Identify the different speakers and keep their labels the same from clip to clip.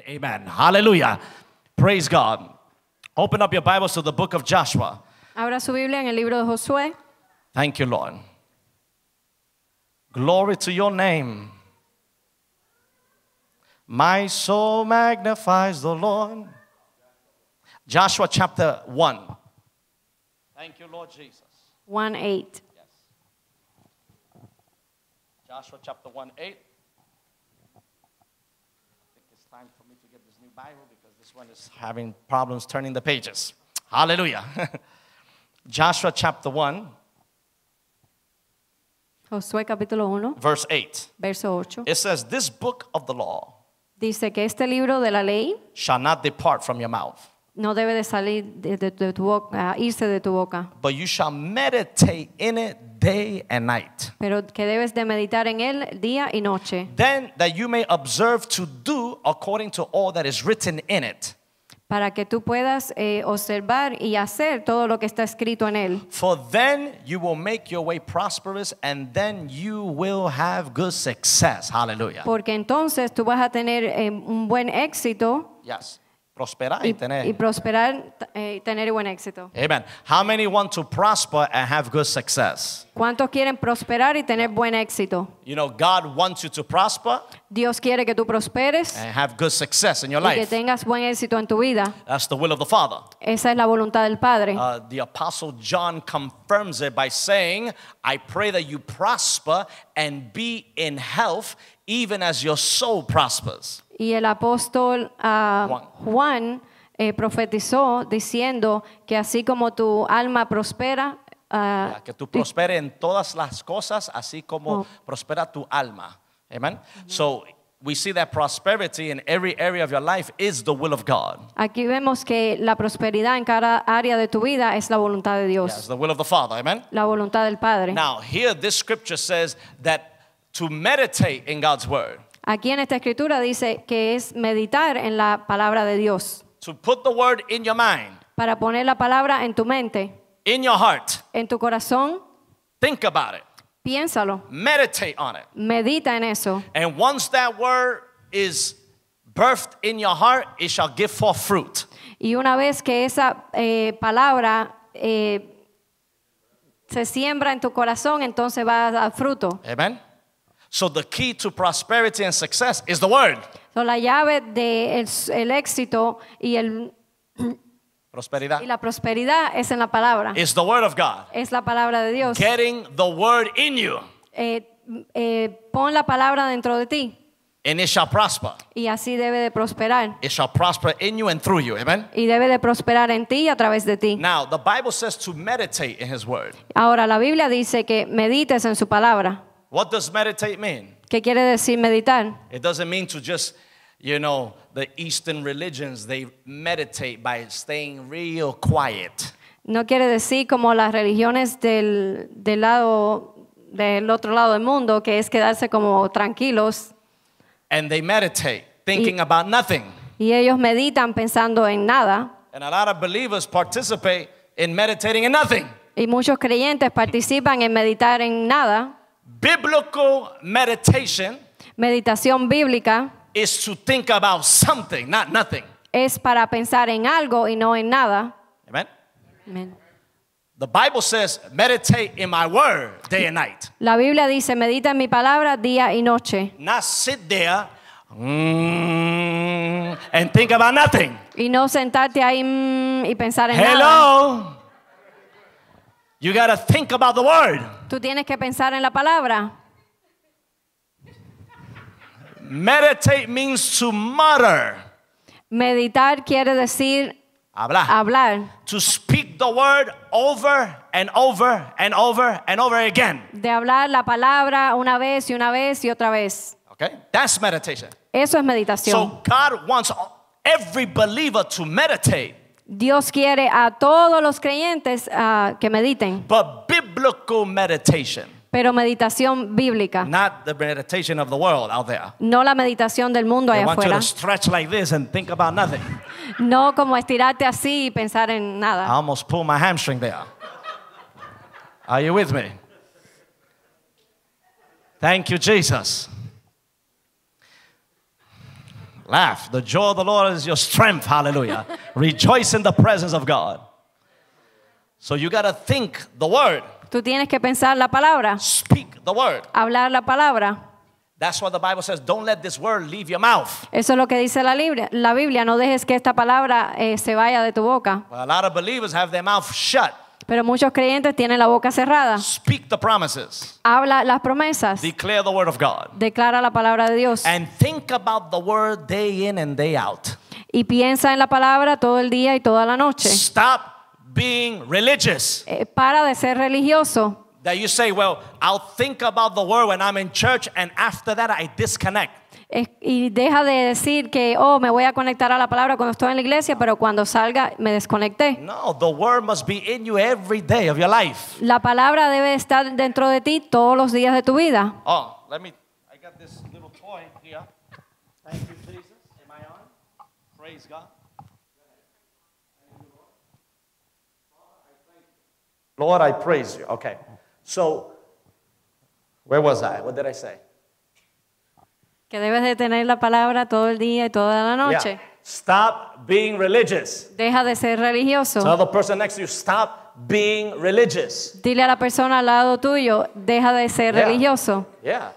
Speaker 1: Amen. Hallelujah. Praise God. Open up your Bibles to the book of Joshua. Abra su Biblia en el libro de Josué.
Speaker 2: Thank you, Lord. Glory to your name. My soul magnifies the Lord. Joshua chapter 1. Thank you, Lord Jesus.
Speaker 1: 1 8.
Speaker 2: Yes. Joshua chapter 1 8. Bible because this one is having problems turning the pages. Hallelujah. Joshua chapter 1.
Speaker 1: Josué capítulo 1.
Speaker 2: Verse 8.
Speaker 1: Verso 8.
Speaker 2: It says, This book of the law.
Speaker 1: Dice que este libro de la ley.
Speaker 2: Shall not depart from your mouth
Speaker 1: no debe de salir de, de, de tu boca, irse de tu boca.
Speaker 2: But you shall meditate in it day and night.
Speaker 1: Pero que debes de meditar en él día y noche.
Speaker 2: Then that you may observe to do according to all that is written in it.
Speaker 1: Para que tú puedas eh, observar y hacer todo lo que está escrito en él.
Speaker 2: For then you will make your way prosperous and then you will have good success. Hallelujah.
Speaker 1: Porque entonces tú vas a tener eh, un buen éxito.
Speaker 2: Yes prosperar y, y tener. Y
Speaker 1: prosperar eh, y tener buen éxito.
Speaker 2: Amen. How many want to prosper and have good success?
Speaker 1: ¿Cuántos quieren prosperar y tener buen éxito?
Speaker 2: You know, God wants you to prosper.
Speaker 1: Dios quiere que tú prosperes.
Speaker 2: And have good success in your life. Y que
Speaker 1: tengas buen éxito en tu vida.
Speaker 2: That's the will of the Father.
Speaker 1: Esa es la voluntad del Padre. Uh,
Speaker 2: the apostle John confirms it by saying, "I pray that you prosper and be in health, even as your soul prospers."
Speaker 1: Y el apóstol uh, Juan, Juan eh, profetizó diciendo que así como tu alma prospera, ah, que
Speaker 2: tú prospere en todas las cosas, así como oh. prospera tu alma. Amen. So we see that prosperity in every area of your life is the will of God.
Speaker 1: Aquí vemos que la prosperidad en cada área de tu vida es la voluntad de Dios. Yes,
Speaker 2: the will of the Father. Amen.
Speaker 1: La voluntad del Padre. Now,
Speaker 2: here this scripture says that to meditate in God's word.
Speaker 1: Aquí en esta escritura dice que es meditar en la palabra de Dios. Para poner la palabra en tu mente.
Speaker 2: En
Speaker 1: tu corazón. Piénsalo.
Speaker 2: Meditate
Speaker 1: Medita en eso. Y una vez que esa eh, palabra eh, se siembra en tu corazón, entonces va a dar fruto.
Speaker 2: amén So the key to prosperity and success is the word.
Speaker 1: So la llave de el, éxito y el prosperidad. Y la prosperidad es en la palabra.
Speaker 2: Is the word of God.
Speaker 1: Es la palabra de Dios. Getting
Speaker 2: the word in you.
Speaker 1: Eh, eh, pon la palabra dentro de ti.
Speaker 2: And it shall prosper.
Speaker 1: Y así debe de prosperar.
Speaker 2: It shall prosper in you and through you. Amen.
Speaker 1: Y debe de prosperar en ti y a través de ti. Now, the
Speaker 2: Bible says to meditate in his word.
Speaker 1: Ahora la Biblia dice que medites en su palabra.
Speaker 2: What does meditate mean?
Speaker 1: ¿Qué quiere decir meditar?
Speaker 2: It doesn't mean to just, you know, the Eastern religions, they meditate by staying real quiet.
Speaker 1: No quiere decir como las religiones del, del lado, del otro lado del mundo, que es quedarse como tranquilos.
Speaker 2: And they meditate, thinking y, about nothing.
Speaker 1: Y ellos meditan pensando en nada.
Speaker 2: And a lot of believers participate in meditating in nothing.
Speaker 1: Y muchos creyentes participan en meditar en nada
Speaker 2: biblical meditation
Speaker 1: meditación bíblica
Speaker 2: is to think about something, not nothing.
Speaker 1: es para pensar en algo y no en nada. Amen. Amen.
Speaker 2: The Bible says, meditate in my word day and night.
Speaker 1: La Biblia dice, medita en mi palabra día y noche.
Speaker 2: Not sit there mm, and think about nothing.
Speaker 1: Y no sentarte ahí mm, y pensar en Hello. nada.
Speaker 2: Hello. You gotta think about the word.
Speaker 1: Tú tienes que pensar en la palabra.
Speaker 2: Meditate means to mutter.
Speaker 1: Meditar quiere decir hablar. hablar. To speak
Speaker 2: the word over and over and over and over again.
Speaker 1: De hablar la palabra una vez y una vez y otra vez.
Speaker 2: Okay? That's meditation.
Speaker 1: Eso es meditación. So
Speaker 2: God wants every believer to meditate.
Speaker 1: Dios quiere a todos los creyentes uh, que mediten. But
Speaker 2: biblical meditation.
Speaker 1: Pero meditación bíblica. Not
Speaker 2: the meditation of the world out there.
Speaker 1: No la meditación del mundo allá afuera.
Speaker 2: Like this and think about nothing.
Speaker 1: No como estirarte así y pensar en nada. I
Speaker 2: almost pulled my hamstring there. Are you with me? Thank you, Jesus. Laugh. The joy of the Lord is your strength. Hallelujah. Rejoice in the presence of God. So you got to think the word.
Speaker 1: Tú tienes que pensar la palabra. Speak the word. Hablar la palabra.
Speaker 2: That's what the Bible says, don't let this word leave your mouth.
Speaker 1: Eso es lo que dice la Biblia, la Biblia no dejes que esta palabra eh, se vaya de tu boca.
Speaker 2: Well, a lot of believers have their mouth shut.
Speaker 1: Pero muchos creyentes tienen la boca cerrada.
Speaker 2: Speak the promises.
Speaker 1: Habla las promesas.
Speaker 2: Declare the word of God.
Speaker 1: Declara la palabra de Dios. And
Speaker 2: think about the word
Speaker 1: day in and day out. Y piensa en la palabra todo el día y toda la noche.
Speaker 2: Stop being religious.
Speaker 1: Eh, para de ser religioso.
Speaker 2: That you say, well, I'll think about the word when I'm in church and after that I disconnect
Speaker 1: y deja de decir que, oh, me voy a conectar a la palabra cuando estoy en la iglesia, pero cuando salga me desconecté.
Speaker 2: No, the word must be in you every day of your life.
Speaker 1: La palabra debe estar dentro de ti todos los días de tu vida.
Speaker 2: Oh, let me, I got this little toy here. Thank you, Jesus. Am I on? Praise God. Lord, I praise you. Okay. So, where was I? What did I say?
Speaker 1: Que debes de tener la palabra todo el día y toda la noche.
Speaker 2: Stop being religious.
Speaker 1: Deja de ser religioso. Tell
Speaker 2: the person next to you, stop being religious.
Speaker 1: Dile a la persona al lado tuyo, deja de ser religioso.
Speaker 2: Yeah.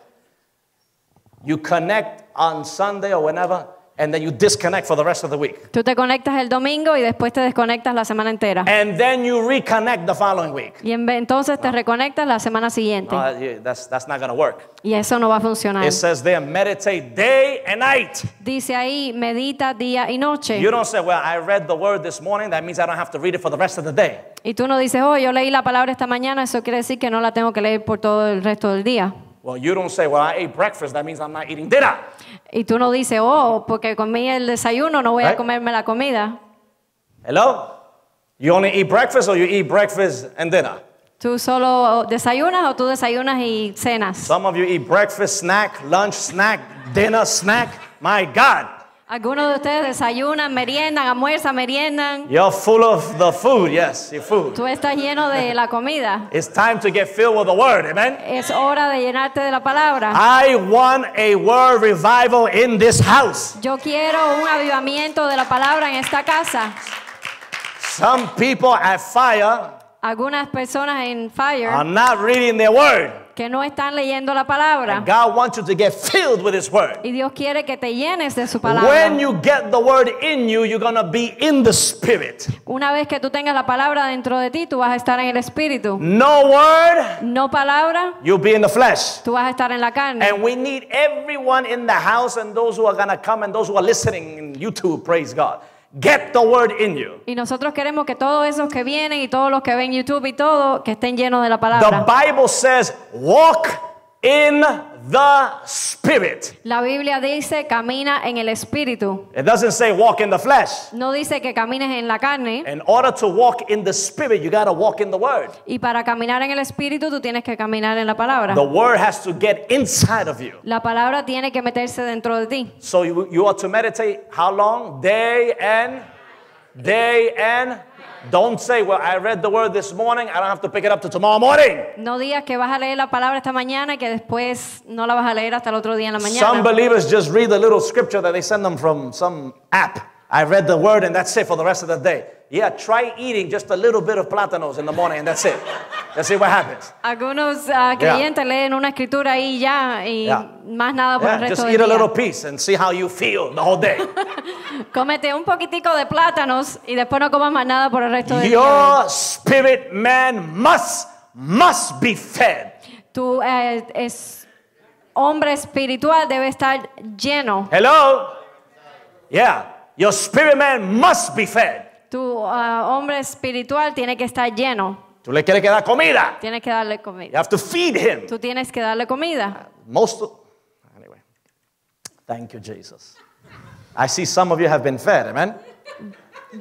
Speaker 2: You connect on Sunday or whenever And then you disconnect for the rest of the week.
Speaker 1: Tú te conectas el domingo y después te desconectas la semana entera. And then you reconnect the following week. Y en, entonces te reconectas la semana siguiente. No, ah,
Speaker 2: that's, that's not gonna work.
Speaker 1: Y eso no va a funcionar. It
Speaker 2: says there, meditate day and night.
Speaker 1: Dice ahí, medita día y noche. You don't say,
Speaker 2: well, I read the word this morning. That means I don't have to read it for the rest of the day.
Speaker 1: Y tú no dices, oh, yo leí la palabra esta mañana. Eso quiere decir que no la tengo que leer por todo el resto del día.
Speaker 2: Well, you don't say, well, I ate breakfast, that means I'm not eating dinner.
Speaker 1: Y tú no dices, oh, porque comí el desayuno, no voy right? a comerme la comida.
Speaker 2: Hello? You only eat breakfast or you eat breakfast and dinner?
Speaker 1: ¿Tú solo desayunas o tú desayunas y cenas? Some of
Speaker 2: you eat breakfast, snack, lunch, snack, dinner, snack. My God.
Speaker 1: Algunos de ustedes desayunan, meriendan, almuerzan, meriendan.
Speaker 2: You're full of the food, yes, your food.
Speaker 1: Tú estás lleno de la comida.
Speaker 2: It's time to get filled with the word, amen.
Speaker 1: Es hora de llenarte de la palabra. I
Speaker 2: want a word revival in this house.
Speaker 1: Yo quiero un avivamiento de la palabra en esta casa.
Speaker 2: Some people at fire.
Speaker 1: Algunas personas en fire. Are
Speaker 2: not reading their word.
Speaker 1: que no están leyendo la palabra. And
Speaker 2: God wants you to get filled with his word.
Speaker 1: Y Dios quiere que te llenes de su palabra. When
Speaker 2: you get the word in you, you're going to be in the spirit.
Speaker 1: Una vez que tú tengas la palabra dentro de ti, tú vas a estar en el espíritu. No word, no palabra.
Speaker 2: You'll be in the flesh.
Speaker 1: Tú vas a estar en la carne. And we
Speaker 2: need everyone in the house and those who are going to come and those who are listening in YouTube, praise God. Get the word in you.
Speaker 1: Y nosotros queremos que todos esos que vienen y todos los que ven YouTube y todo que estén llenos de la palabra.
Speaker 2: The Bible says, walk in the spirit.
Speaker 1: La Biblia dice camina en el espíritu.
Speaker 2: It doesn't say walk in the flesh.
Speaker 1: No dice que camines en la carne.
Speaker 2: In order to walk in the spirit, you got to walk in the word.
Speaker 1: Y para caminar en el espíritu tú tienes que caminar en la palabra. The word
Speaker 2: has to get inside of you.
Speaker 1: La palabra tiene que meterse dentro de ti.
Speaker 2: So you, you are to meditate how long? Day and day and don't say, well, I read the word this morning, I don't have to pick it up to tomorrow morning.
Speaker 1: No digas que vas a leer la palabra esta mañana y que después no la vas a leer hasta el otro día en la mañana. Some
Speaker 2: believers just read a little scripture that they send them from some app. I read the word and that's it for the rest of the day. Yeah, try eating just a little bit of plátanos in the morning and that's it. Let's see what happens.
Speaker 1: Algunos uh, creyentes yeah. leen una escritura y ya y yeah. más nada por yeah, el resto just del eat día. a little
Speaker 2: piece and see how you feel the whole day.
Speaker 1: Cómete un poquitico de plátanos y después no comas más nada por el resto del día. Your
Speaker 2: spirit man must must be fed.
Speaker 1: Tu eh, es, hombre espiritual debe estar lleno.
Speaker 2: Hello. Yeah. Your spirit man must be fed.
Speaker 1: Tu ah, hombre espiritual tiene que estar lleno.
Speaker 2: Tú le quieres que dar comida.
Speaker 1: Tienes que darle comida.
Speaker 2: You have to feed him.
Speaker 1: Tú tienes que darle comida.
Speaker 2: Uh, most anyway. Thank you Jesus. I see some of you have been fed, amen.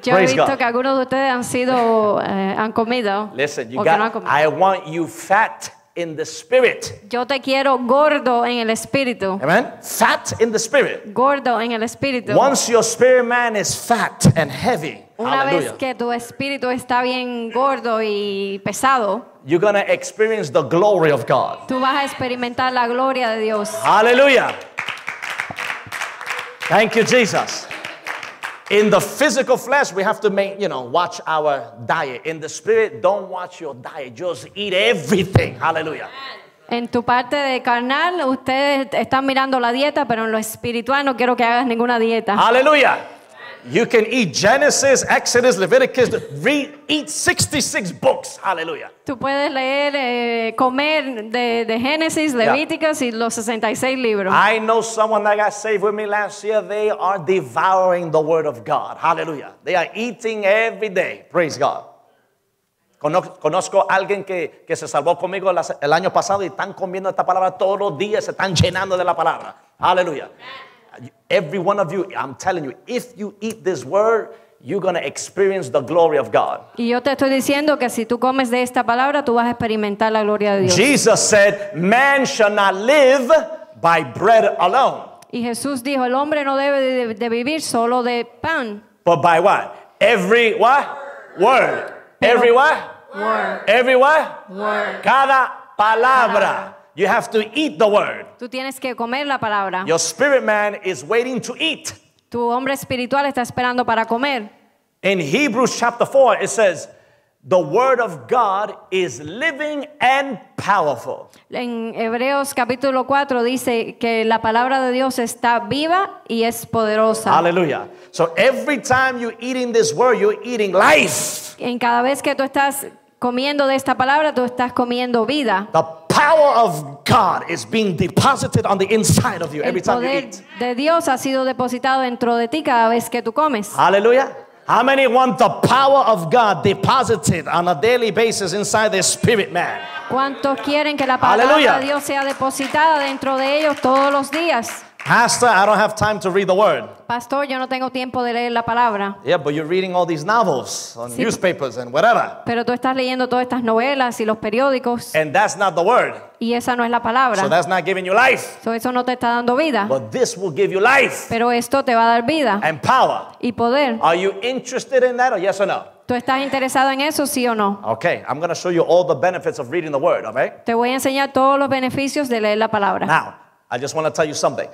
Speaker 1: Yo Praise he visto God. que algunos de ustedes han sido eh, han comido. Listen,
Speaker 2: you got, han comido. I want you fat. in the spirit.
Speaker 1: Yo te quiero gordo en el espíritu.
Speaker 2: Amen. Fat in the spirit.
Speaker 1: Gordo en el espíritu. Once
Speaker 2: your spirit man is fat and heavy. Una vez que
Speaker 1: tu espíritu está bien gordo y pesado,
Speaker 2: you're going to experience the glory of God.
Speaker 1: Tú vas a experimentar la gloria de Dios.
Speaker 2: Hallelujah. Thank you Jesus. In the physical flesh, we have to make, you know, watch our diet. In the spirit, don't watch your diet. Just eat everything. Hallelujah.
Speaker 1: En tu parte de carnal, ustedes están mirando la dieta, pero en lo espiritual no quiero que hagas ninguna dieta. Hallelujah.
Speaker 2: You can eat Genesis, Exodus, Leviticus, we eat 66 books. Hallelujah.
Speaker 1: Tú puedes leer, eh, comer de, de Génesis, Levíticos y los 66 libros. I
Speaker 2: know someone that got saved with me last year. They are
Speaker 1: devouring
Speaker 2: the Word of God. Hallelujah. They are eating every day. Praise God. Conozco a alguien que, que se salvó conmigo el año pasado y están comiendo esta palabra todos los días, se están llenando de la palabra. Aleluya. every one of you, I'm telling you, if you eat this word, you're going to experience the glory of God.
Speaker 1: Y yo te estoy diciendo que si tú comes de esta palabra, tú vas a experimentar la gloria de Dios.
Speaker 2: Jesus said, man shall not live by bread alone.
Speaker 1: Y Jesús dijo, el hombre no debe de, de vivir solo de pan.
Speaker 2: But by what? Every what? Word. Every what? Word. Every what? Word. Cada palabra. You have to eat the word.
Speaker 1: Tú tienes que comer la palabra.
Speaker 2: Your spirit man is waiting to eat.
Speaker 1: Tu hombre espiritual está esperando para comer.
Speaker 2: In Hebrews chapter 4 it says The word of God is living and powerful.
Speaker 1: En Hebreos capítulo 4 dice que la palabra de Dios está viva y es poderosa. Aleluya.
Speaker 2: So every time you're eating this word, you're eating life.
Speaker 1: En cada vez que tú estás comiendo de esta palabra, tú estás comiendo vida.
Speaker 2: The power of God is being deposited on the inside of you every time you eat.
Speaker 1: de Dios ha sido depositado dentro de ti cada vez que tú comes.
Speaker 2: Hallelujah. How many want the power of God deposited on a daily basis inside their spirit man?
Speaker 1: ¿Cuántos quieren que la palabra de Dios sea depositada dentro de ellos todos los días?
Speaker 2: Pastor, I don't have time to read the word.
Speaker 1: Pastor, yo no tengo tiempo de leer la palabra.
Speaker 2: Yeah, but you're reading all these novels on sí. newspapers and whatever.
Speaker 1: Pero tú estás leyendo todas estas novelas y los periódicos.
Speaker 2: And that's not the word.
Speaker 1: Y esa no es la palabra. So that's not giving you life. So eso no te está dando vida. But this will
Speaker 2: give you life.
Speaker 1: Pero esto te va a dar vida. And power. Y poder.
Speaker 2: Are you interested in that or yes or no?
Speaker 1: ¿Tú estás interesado en eso, sí o no?
Speaker 2: Okay, I'm going to show you all the benefits of reading the word, okay?
Speaker 1: Te voy a enseñar todos los beneficios de leer la palabra. Now,
Speaker 2: I just want to tell you something.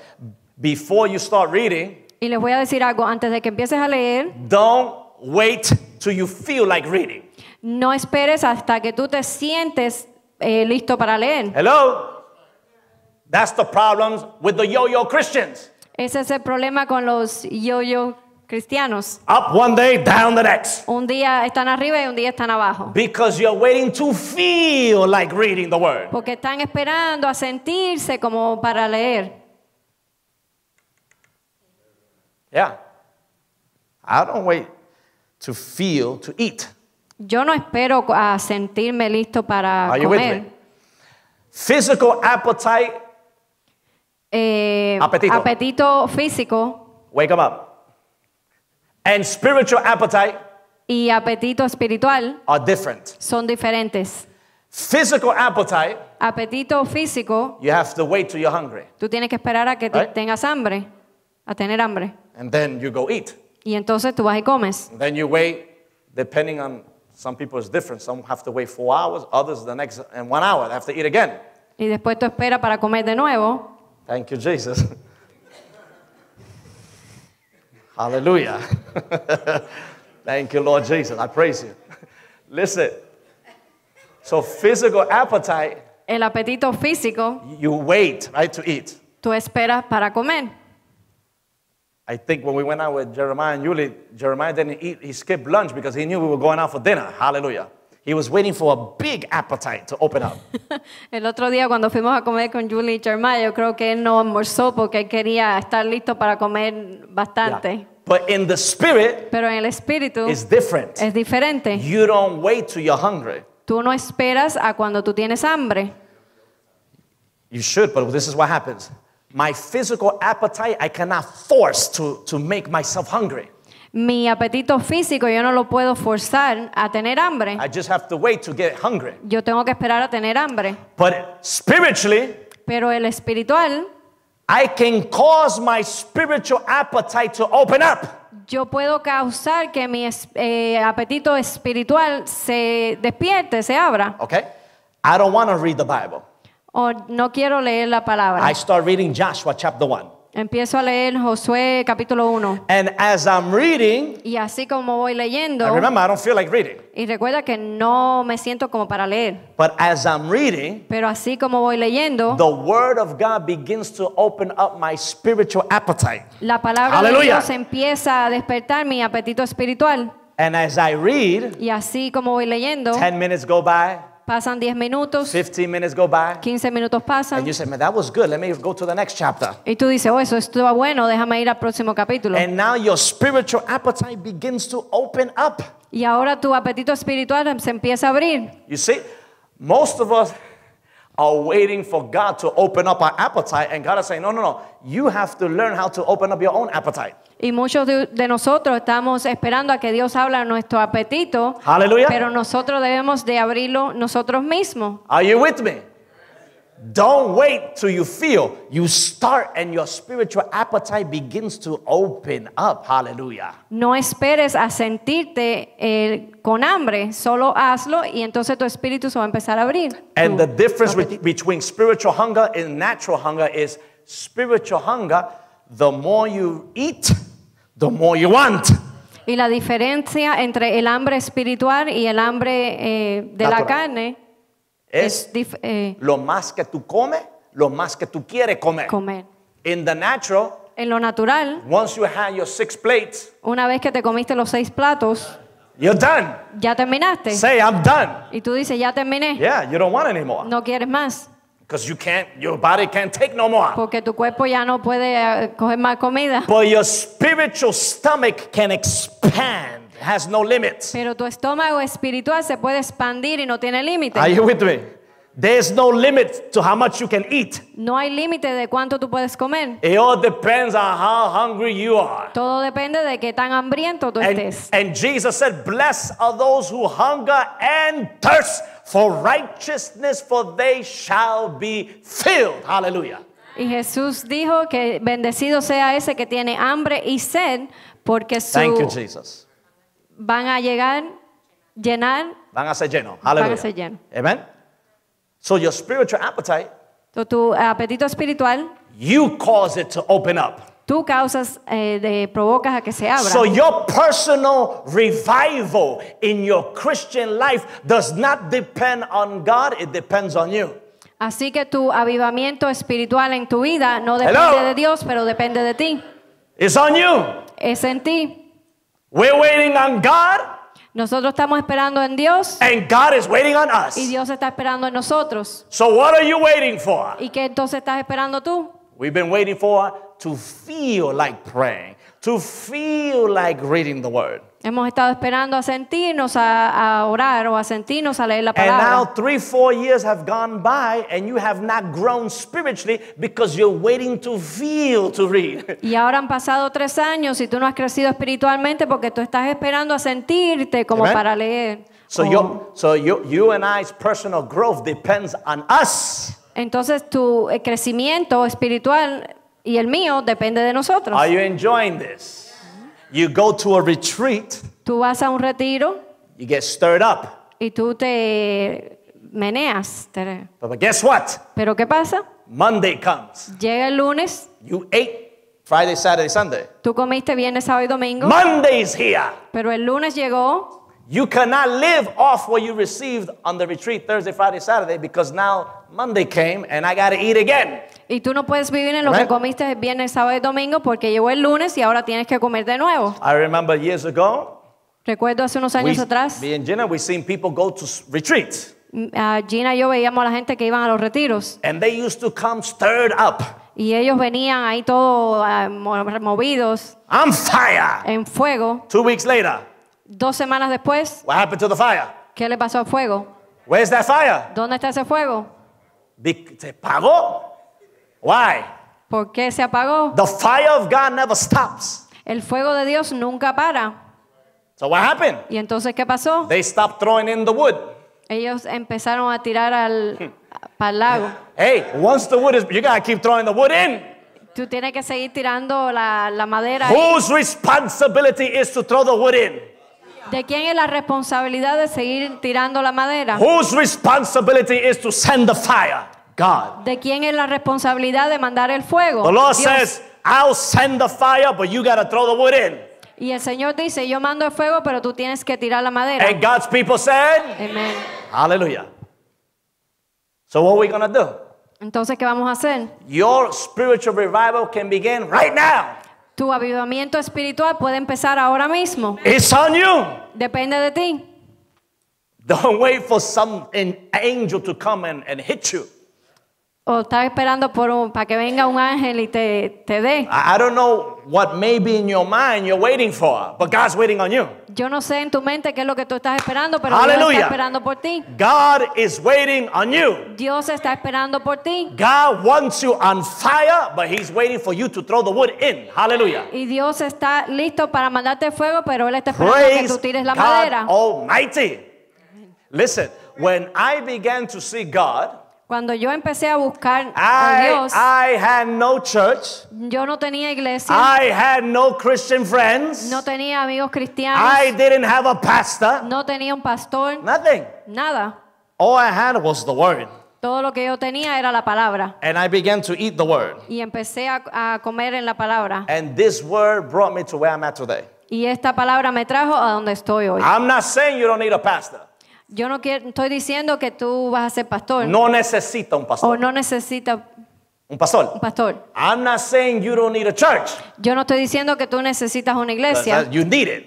Speaker 2: Before you start reading,
Speaker 1: y les voy a decir algo antes de que empieces a leer.
Speaker 2: Don't wait till you feel like reading.
Speaker 1: No esperes hasta que tú te sientes eh, listo para leer.
Speaker 2: Hello. That's the problem with the yo-yo Christians.
Speaker 1: Ese es el problema con los yo-yo cristianos. Up
Speaker 2: one day, down the next.
Speaker 1: Un día están arriba y un día están abajo.
Speaker 2: Because you're waiting to feel like reading the word.
Speaker 1: Porque están esperando a sentirse como para leer.
Speaker 2: Yeah. I don't wait to feel to eat.
Speaker 1: Yo no espero a sentirme listo para Are comer.
Speaker 2: Physical appetite.
Speaker 1: Eh, apetito. apetito físico.
Speaker 2: Wake em up. and spiritual appetite
Speaker 1: y apetito espiritual
Speaker 2: are different.
Speaker 1: son diferentes.
Speaker 2: Physical appetite,
Speaker 1: apetito físico,
Speaker 2: you have to wait till you're hungry.
Speaker 1: Tú tienes que esperar a que right? tengas hambre, a tener hambre.
Speaker 2: And then you go eat.
Speaker 1: Y entonces tú vas y comes.
Speaker 2: And then you wait, depending on some people it's different. Some have to wait four hours, others the next and one hour. They have to eat again.
Speaker 1: Y después tú esperas para comer de nuevo.
Speaker 2: Thank you, Jesus. Hallelujah. Thank you, Lord Jesus. I praise you. Listen. So physical appetite.
Speaker 1: El apetito físico.
Speaker 2: You wait, right, to eat.
Speaker 1: Tú esperas para comer.
Speaker 2: I think when we went out with Jeremiah and Julie, Jeremiah didn't eat. He skipped lunch because he knew we were going out for dinner. Hallelujah. He was waiting for a big appetite to open up.
Speaker 1: El otro día cuando fuimos a comer con Julie y Jeremiah, yo creo que él no almorzó porque él quería estar listo para comer bastante. Yeah.
Speaker 2: But in the spirit,
Speaker 1: pero en el espíritu, is different. Es diferente.
Speaker 2: You don't wait till you're hungry.
Speaker 1: Tú no esperas a cuando tú tienes hambre.
Speaker 2: You should, but this is what happens. My physical appetite, I cannot force to, to make myself hungry.
Speaker 1: Mi apetito físico yo no lo puedo forzar a tener hambre. I
Speaker 2: just have to wait to get hungry.
Speaker 1: Yo tengo que esperar a tener hambre. pero el espiritual,
Speaker 2: I can cause my spiritual appetite to open up
Speaker 1: yo puedo causar que mi eh, apetito espiritual se despierte, se abra.
Speaker 2: Okay. I don't want to read the Bible.
Speaker 1: O no quiero leer la palabra. I
Speaker 2: start reading Joshua chapter 1.
Speaker 1: Empiezo a leer Josué capítulo 1. And as
Speaker 2: I'm reading,
Speaker 1: y así como voy leyendo, and remember,
Speaker 2: I don't feel like reading.
Speaker 1: Y recuerda que no me siento como para leer.
Speaker 2: But as I'm reading,
Speaker 1: pero así como voy leyendo, the
Speaker 2: word of God begins to open up my spiritual appetite.
Speaker 1: La palabra Hallelujah. de Dios empieza a despertar mi apetito espiritual. And as I read, y así como voy leyendo, 10 minutes go by. Pasan 10 minutos. 15 minutos pasan. Y tú dices, "Oh, eso estuvo bueno, déjame ir al próximo capítulo." Y ahora tu apetito espiritual se empieza a abrir.
Speaker 2: You see, most of us are waiting for God to open up our appetite, and God is saying, no, no, no, you have to learn how to open up your own appetite.
Speaker 1: Y muchos de, de nosotros estamos esperando a que Dios abra nuestro apetito,
Speaker 2: Hallelujah. pero
Speaker 1: nosotros debemos de abrirlo nosotros mismos.
Speaker 2: Are you with me? Don't wait till you feel. You start and your spiritual appetite begins to open up. Hallelujah.
Speaker 1: No esperes a sentirte eh, con hambre, solo hazlo y entonces tu espíritu se va a empezar a abrir.
Speaker 2: And the difference between spiritual hunger and natural hunger is spiritual hunger, the more you eat, the more you want.
Speaker 1: Y la diferencia entre el hambre espiritual y el hambre eh, de Natural. la carne
Speaker 2: Es eh, lo más que tú comes, lo más que tú quieres comer. comer. natural,
Speaker 1: en lo natural,
Speaker 2: once you have your six plates,
Speaker 1: una vez que te comiste los seis platos, You're done. Ya terminaste. Say, I'm done. Y tú dices, ya terminé. Yeah,
Speaker 2: you don't want anymore.
Speaker 1: No quieres más.
Speaker 2: Because you can't, your body can't take no more.
Speaker 1: Porque tu cuerpo ya no puede eh, coger más comida. But
Speaker 2: your spiritual stomach can expand.
Speaker 1: Has no limits. Pero tu estómago espiritual se puede expandir y no tiene límite. Are you
Speaker 2: with me? There's no limit to how much you can eat.
Speaker 1: No hay límite de cuánto tú puedes comer.
Speaker 2: It all depends on how hungry you are.
Speaker 1: Todo depende de qué tan hambriento tú and, estés. And Jesus said, "Blessed are those who hunger and
Speaker 2: thirst for righteousness, for they shall be filled. Hallelujah.
Speaker 1: Y Jesús dijo que bendecido sea ese que tiene hambre y sed, porque su Thank you, Jesus. van a llegar, llenar,
Speaker 2: van a ser lleno. Hallelujah. Van a ser llenos. Amen. So your spiritual appetite,
Speaker 1: so tu apetito espiritual,
Speaker 2: you cause it to open up.
Speaker 1: Tú causas, eh, de, provocas a que se abra. So
Speaker 2: your personal
Speaker 1: Así que tu avivamiento espiritual en tu vida no depende de Dios, pero depende de ti. Es en ti. Nosotros estamos esperando en Dios. Y Dios está esperando en nosotros.
Speaker 2: So what are you
Speaker 1: ¿Y qué entonces estás esperando tú?
Speaker 2: We've been waiting for to feel like praying, to
Speaker 1: feel
Speaker 2: like reading the word.
Speaker 1: Hemos estado esperando a sentirnos a, a, orar o a sentirnos a leer la palabra. And now
Speaker 2: three, four years have gone by and you have not grown spiritually because you're waiting to feel to read.
Speaker 1: Y ahora han pasado tres años y tú no has crecido espiritualmente porque tú estás esperando a sentirte como Amen. para leer.
Speaker 2: So, oh. your, so you, you and I's personal growth depends on us.
Speaker 1: Entonces tu eh, crecimiento espiritual y el mío depende de nosotros. Are you
Speaker 2: enjoying this? You go to a retreat.
Speaker 1: Tú vas a un retiro.
Speaker 2: You get stirred up.
Speaker 1: Y tú te meneas. Te...
Speaker 2: But guess what?
Speaker 1: Pero qué pasa? Monday comes. Llega el lunes.
Speaker 2: You ate Friday, Saturday, Sunday.
Speaker 1: Tú comiste viernes, sábado y domingo. Monday is here. Pero el lunes llegó.
Speaker 2: You cannot live off what you received on the retreat Thursday, Friday, Saturday because now Monday came and I got to eat again.
Speaker 1: Y tú no puedes vivir en lo que comiste comiste viernes, sábado y domingo porque llegó el lunes y ahora tienes que comer de nuevo.
Speaker 2: I remember years ago,
Speaker 1: Recuerdo hace unos we, años atrás,
Speaker 2: me and Gina, we seen people go to
Speaker 1: retreats a Gina y yo veíamos a la gente que iban a los retiros and they used to come stirred up. y ellos venían ahí todos ah, movidos, I'm fire. en fuego.
Speaker 2: Two weeks later,
Speaker 1: Dos semanas después,
Speaker 2: What happened to the fire?
Speaker 1: ¿qué le pasó al fuego?
Speaker 2: Where's that fire?
Speaker 1: ¿Dónde está ese fuego?
Speaker 2: ¿Se apagó?
Speaker 1: Why? ¿Por qué se apagó? The fire of God never stops. El fuego de Dios nunca para.
Speaker 2: So what happened?
Speaker 1: ¿Y entonces qué pasó?
Speaker 2: They stopped throwing in the wood.
Speaker 1: Ellos empezaron a tirar al, hmm. para el lago.
Speaker 2: Hey, once the wood is, you gotta keep throwing the wood in.
Speaker 1: Tú tienes que seguir tirando la, la madera. Whose
Speaker 2: responsibility is to throw the wood in?
Speaker 1: ¿De quién es la responsabilidad de seguir tirando la madera? Whose
Speaker 2: responsibility is to send the fire? God.
Speaker 1: ¿De quién es la responsabilidad de mandar el fuego? The Lord says, I'll send
Speaker 2: the fire, but you got to throw the wood in.
Speaker 1: Y el Señor dice, yo mando el fuego, pero tú tienes que tirar la madera. And
Speaker 2: God's people said, Amen. Hallelujah. So what we going do?
Speaker 1: Entonces, ¿qué vamos a hacer?
Speaker 2: Your spiritual revival can begin right now.
Speaker 1: Tu avivamiento espiritual puede empezar ahora mismo. It's on you. Depende de ti.
Speaker 2: Don't wait for some an angel to come and, and hit you.
Speaker 1: O estás esperando por un, para que venga un ángel y te, te dé.
Speaker 2: I don't know what may be in your mind you're waiting for, but God's waiting on you.
Speaker 1: Yo no sé en tu mente qué es lo que tú estás esperando, pero Dios está esperando por ti.
Speaker 2: God is waiting on you.
Speaker 1: Dios está esperando por ti.
Speaker 2: God wants you on fire, but He's waiting for you to throw the wood in. Hallelujah.
Speaker 1: Y Dios está listo para mandarte fuego, pero Él está esperando que tú tires la God madera.
Speaker 2: Almighty. Listen, when I began to see God,
Speaker 1: cuando yo empecé a buscar a oh, Dios, yo no tenía iglesia. no tenía amigos cristianos. No tenía un pastor. Nada. Todo lo que yo tenía era la palabra. Y empecé a, comer en la palabra. Y esta palabra me trajo a donde estoy hoy. I'm
Speaker 2: not saying you don't need a pastor.
Speaker 1: Yo no quiero, estoy diciendo que tú vas a ser pastor. No
Speaker 2: necesita un pastor. O no necesita un pastor. pastor. I'm saying you don't need a church.
Speaker 1: Yo no estoy diciendo que tú necesitas una iglesia. Uh, you need it.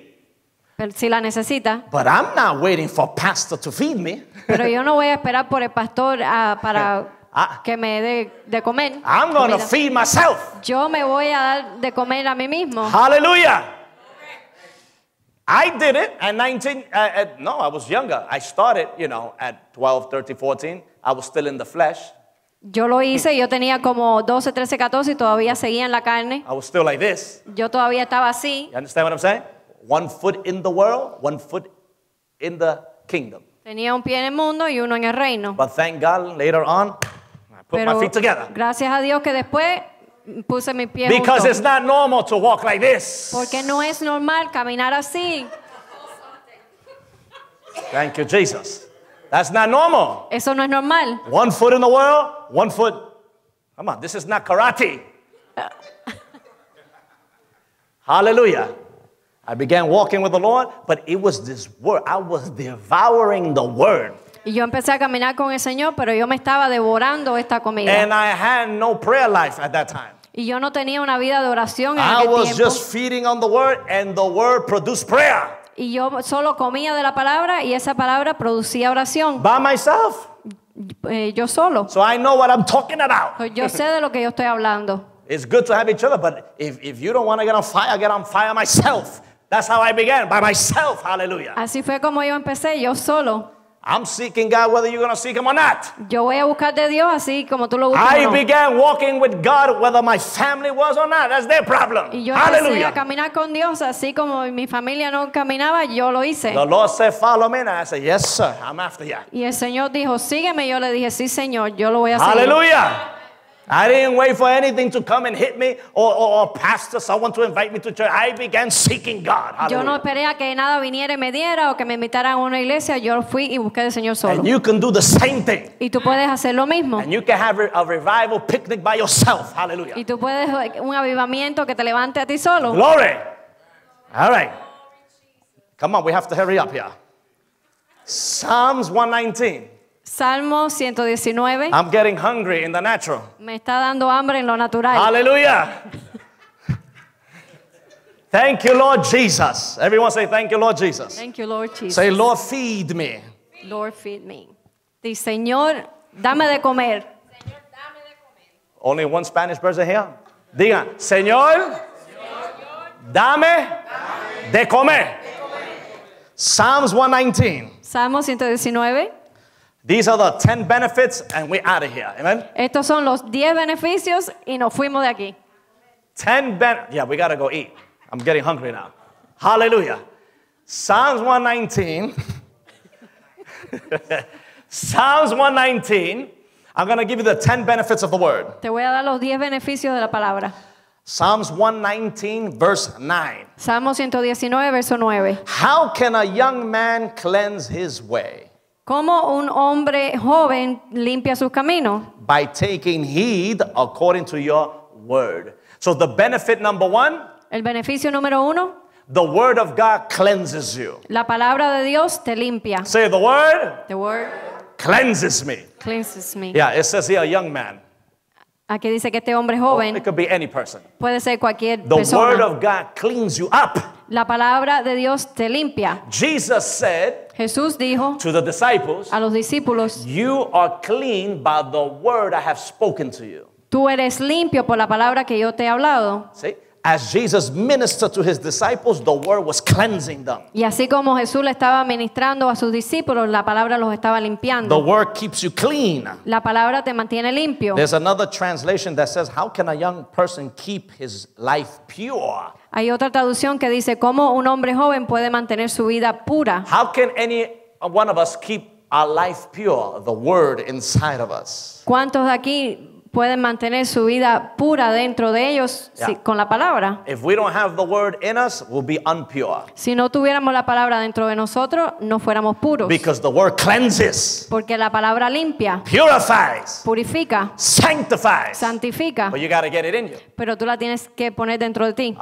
Speaker 1: Pero si la necesita.
Speaker 2: But I'm not waiting for pastor to feed me.
Speaker 1: Pero yo no voy a esperar por el pastor ah, para ah. que me dé de, comer. I'm feed myself. Yo me voy a dar de comer a mí mismo. aleluya
Speaker 2: I did it at 19. Uh, at, no, I was younger. I started, you know, at 12, 13, 14. I was still in the flesh.
Speaker 1: Yo lo hice, yo tenía como 12, 13, 14 y todavía seguía en la carne.
Speaker 2: I was still like this.
Speaker 1: Yo todavía estaba así.
Speaker 2: You understand what I'm saying? One foot in the world, one foot in the kingdom.
Speaker 1: Tenía un pie en el mundo y uno en el reino.
Speaker 2: But thank God later on, I put Pero my feet together.
Speaker 1: Gracias a Dios que después puse mi pie Because it's
Speaker 2: not normal to walk like this. Porque
Speaker 1: no es normal caminar así.
Speaker 2: Thank you, Jesus. That's not normal.
Speaker 1: Eso no es normal.
Speaker 2: One foot in the world, one foot. Come on, this is not karate. Hallelujah. I began walking with the Lord, but it was this word. I was devouring the word.
Speaker 1: Y yo empecé a caminar con el Señor, pero yo me estaba devorando esta comida. And I
Speaker 2: had no prayer life at that time.
Speaker 1: Y yo no tenía una vida de oración en I aquel was tiempo. just
Speaker 2: feeding on the word and the word produced prayer.
Speaker 1: Y yo solo comía de la palabra y esa palabra producía oración. By myself. Eh, yo solo. So I know what I'm talking about. yo sé de lo que yo estoy hablando.
Speaker 2: It's good to have each other, but if, if you don't want to get on fire, get on fire myself. That's how I began, by myself. Hallelujah.
Speaker 1: Así fue como yo empecé, yo solo.
Speaker 2: I'm seeking God whether you're going to seek him or not.
Speaker 1: Yo voy a buscar de Dios así como tú lo buscas. I no. began
Speaker 2: walking with God whether my family was or not. That's their problem. Y yo empecé a
Speaker 1: caminar con Dios así como mi familia no caminaba, yo lo hice. The
Speaker 2: Lord said, "Follow me." And I said, "Yes, sir. I'm after you."
Speaker 1: Y el Señor dijo, "Sígueme." Yo le dije, "Sí, Señor, yo lo voy a seguir." Aleluya.
Speaker 2: I didn't wait for anything to come and hit me or, or, or pastor, someone to invite me to church. I began seeking God. a
Speaker 1: me me a And
Speaker 2: you can do the same thing. Y tú puedes hacer lo mismo. And you can have a revival picnic by yourself. Hallelujah. Y
Speaker 1: tú puedes un avivamiento que te levante a ti solo. Glory.
Speaker 2: All right. Come on, we have to hurry up here.
Speaker 1: Psalms
Speaker 2: 119.
Speaker 1: Salmo 119. I'm
Speaker 2: getting hungry in the natural.
Speaker 1: Me está dando hambre en lo natural. Aleluya
Speaker 2: thank you, Lord Jesus. Everyone say, Thank you, Lord Jesus. Thank
Speaker 1: you, Lord Jesus. Say, Lord,
Speaker 2: feed me.
Speaker 1: Lord, feed me. Señor, dame de comer.
Speaker 2: Only one Spanish person here. Diga, Señor, dame, de, comer. de comer. Psalms 119. Salmo 119. These are the 10 benefits and we're out of here. Amen?
Speaker 1: Estos son los 10 beneficios y nos fuimos de aquí.
Speaker 2: 10 ben Yeah, we got to go eat. I'm getting hungry now. Hallelujah. Psalms 119. Psalms 119. I'm going to give you the 10 benefits of the word.
Speaker 1: Te voy a dar los 10 beneficios de la palabra.
Speaker 2: Psalms 119 verse 9. Salmo 119
Speaker 1: verso 9.
Speaker 2: How can a young man cleanse his way?
Speaker 1: ¿Cómo un hombre joven limpia sus caminos?
Speaker 2: By taking heed according to your word. So the benefit number one.
Speaker 1: El beneficio número uno.
Speaker 2: The word of God cleanses you.
Speaker 1: La palabra de Dios te limpia. Say the word. The word.
Speaker 2: Cleanses me.
Speaker 1: Cleanses me.
Speaker 2: Yeah, it says here a young man.
Speaker 1: Aquí dice que este hombre joven it
Speaker 2: could be any person.
Speaker 1: puede ser cualquier persona. word of
Speaker 2: God cleans you up.
Speaker 1: La palabra de Dios te limpia. Jesus said Jesús dijo
Speaker 2: to the disciples, a los
Speaker 1: discípulos,
Speaker 2: "You are clean by the word I have spoken to you."
Speaker 1: Tú eres limpio por la palabra que yo te he hablado.
Speaker 2: As Jesus ministered to his disciples, the word was cleansing them.
Speaker 1: Y así como Jesús le estaba ministrando a sus discípulos, la palabra los estaba limpiando. The
Speaker 2: word keeps you clean.
Speaker 1: La palabra te mantiene limpio. There's
Speaker 2: another translation that says, "How can a young person keep his life pure?"
Speaker 1: Hay otra traducción que dice, "¿Cómo un hombre joven puede mantener su vida pura?"
Speaker 2: How can any one of us keep our life pure? The word inside of us.
Speaker 1: ¿Cuántos de aquí pueden mantener su vida pura dentro de ellos con la palabra. Si no tuviéramos la palabra dentro de nosotros, no fuéramos puros. Porque la palabra limpia. Purifica. Santifica. Pero tú la tienes que poner dentro de ti.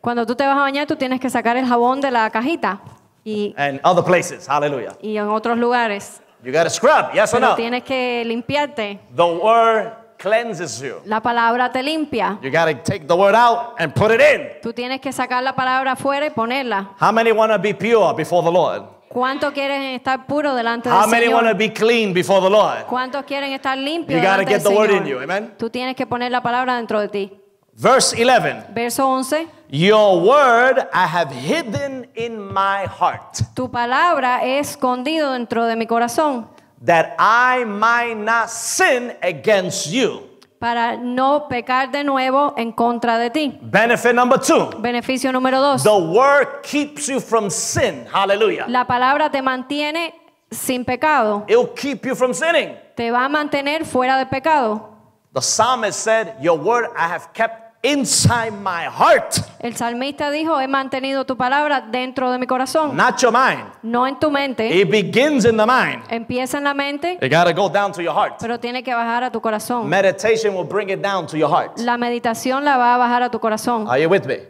Speaker 1: Cuando tú te vas a bañar, tú tienes que sacar el jabón de la cajita. Y,
Speaker 2: and other places. Hallelujah.
Speaker 1: Y en otros lugares.
Speaker 2: You gotta scrub, yes or Pero no? tienes
Speaker 1: que limpiarte.
Speaker 2: The word cleanses you.
Speaker 1: La palabra te limpia.
Speaker 2: You got to take the word out and put it in.
Speaker 1: Tú tienes que sacar la palabra afuera y ponerla.
Speaker 2: How many want to be pure before the Lord?
Speaker 1: ¿Cuántos quieren estar puro delante How del many Señor? Want
Speaker 2: to be clean before the Lord?
Speaker 1: ¿Cuántos quieren estar limpios you delante gotta get del the Señor? Word in you, amen? Tú tienes que poner la palabra dentro de ti.
Speaker 2: Verse 11.
Speaker 1: Verso 11.
Speaker 2: Your word I have
Speaker 1: hidden in my heart. Tu palabra he escondido dentro de mi corazón. That I might not sin against you. Para no pecar de nuevo en contra de ti. Benefit number two. Beneficio número dos. The
Speaker 2: word keeps you from sin. Hallelujah.
Speaker 1: La palabra te mantiene sin pecado.
Speaker 2: It'll keep you from sinning.
Speaker 1: Te va a mantener fuera de pecado.
Speaker 2: The psalmist said, Your word I have kept inside my heart.
Speaker 1: El salmista dijo, he mantenido tu palabra dentro de mi corazón. Not your mind. No en tu mente. It
Speaker 2: begins in the mind.
Speaker 1: Empieza en la mente. It
Speaker 2: gotta go down to your heart.
Speaker 1: Pero tiene que bajar a tu corazón.
Speaker 2: Meditation will bring it down to your heart.
Speaker 1: La meditación la va a bajar a tu corazón.
Speaker 2: Are you with me?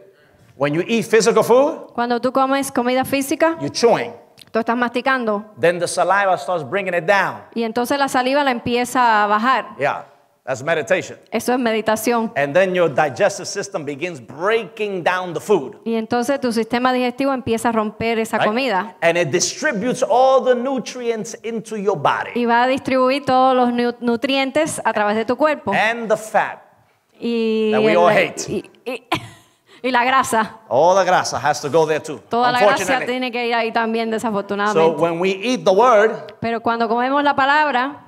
Speaker 2: When you eat physical food,
Speaker 1: cuando tú comes comida física, you're chewing. Tú estás masticando.
Speaker 2: Then the saliva starts bringing it down.
Speaker 1: Y entonces la saliva la empieza a bajar.
Speaker 2: Yeah. That's meditation.
Speaker 1: Eso es meditación.
Speaker 2: And then your digestive system begins breaking down the food.
Speaker 1: Y entonces tu sistema digestivo empieza a romper esa right? comida.
Speaker 2: And it distributes all the nutrients into
Speaker 1: your body. Y va a distribuir todos los nutrientes a través de tu cuerpo. And the fat. Y that we all hate. Y, y, y la grasa.
Speaker 2: All the grasa has to go there too. Toda la grasa tiene
Speaker 1: que ir ahí también desafortunadamente. So
Speaker 2: when we eat the word,
Speaker 1: pero cuando comemos la palabra,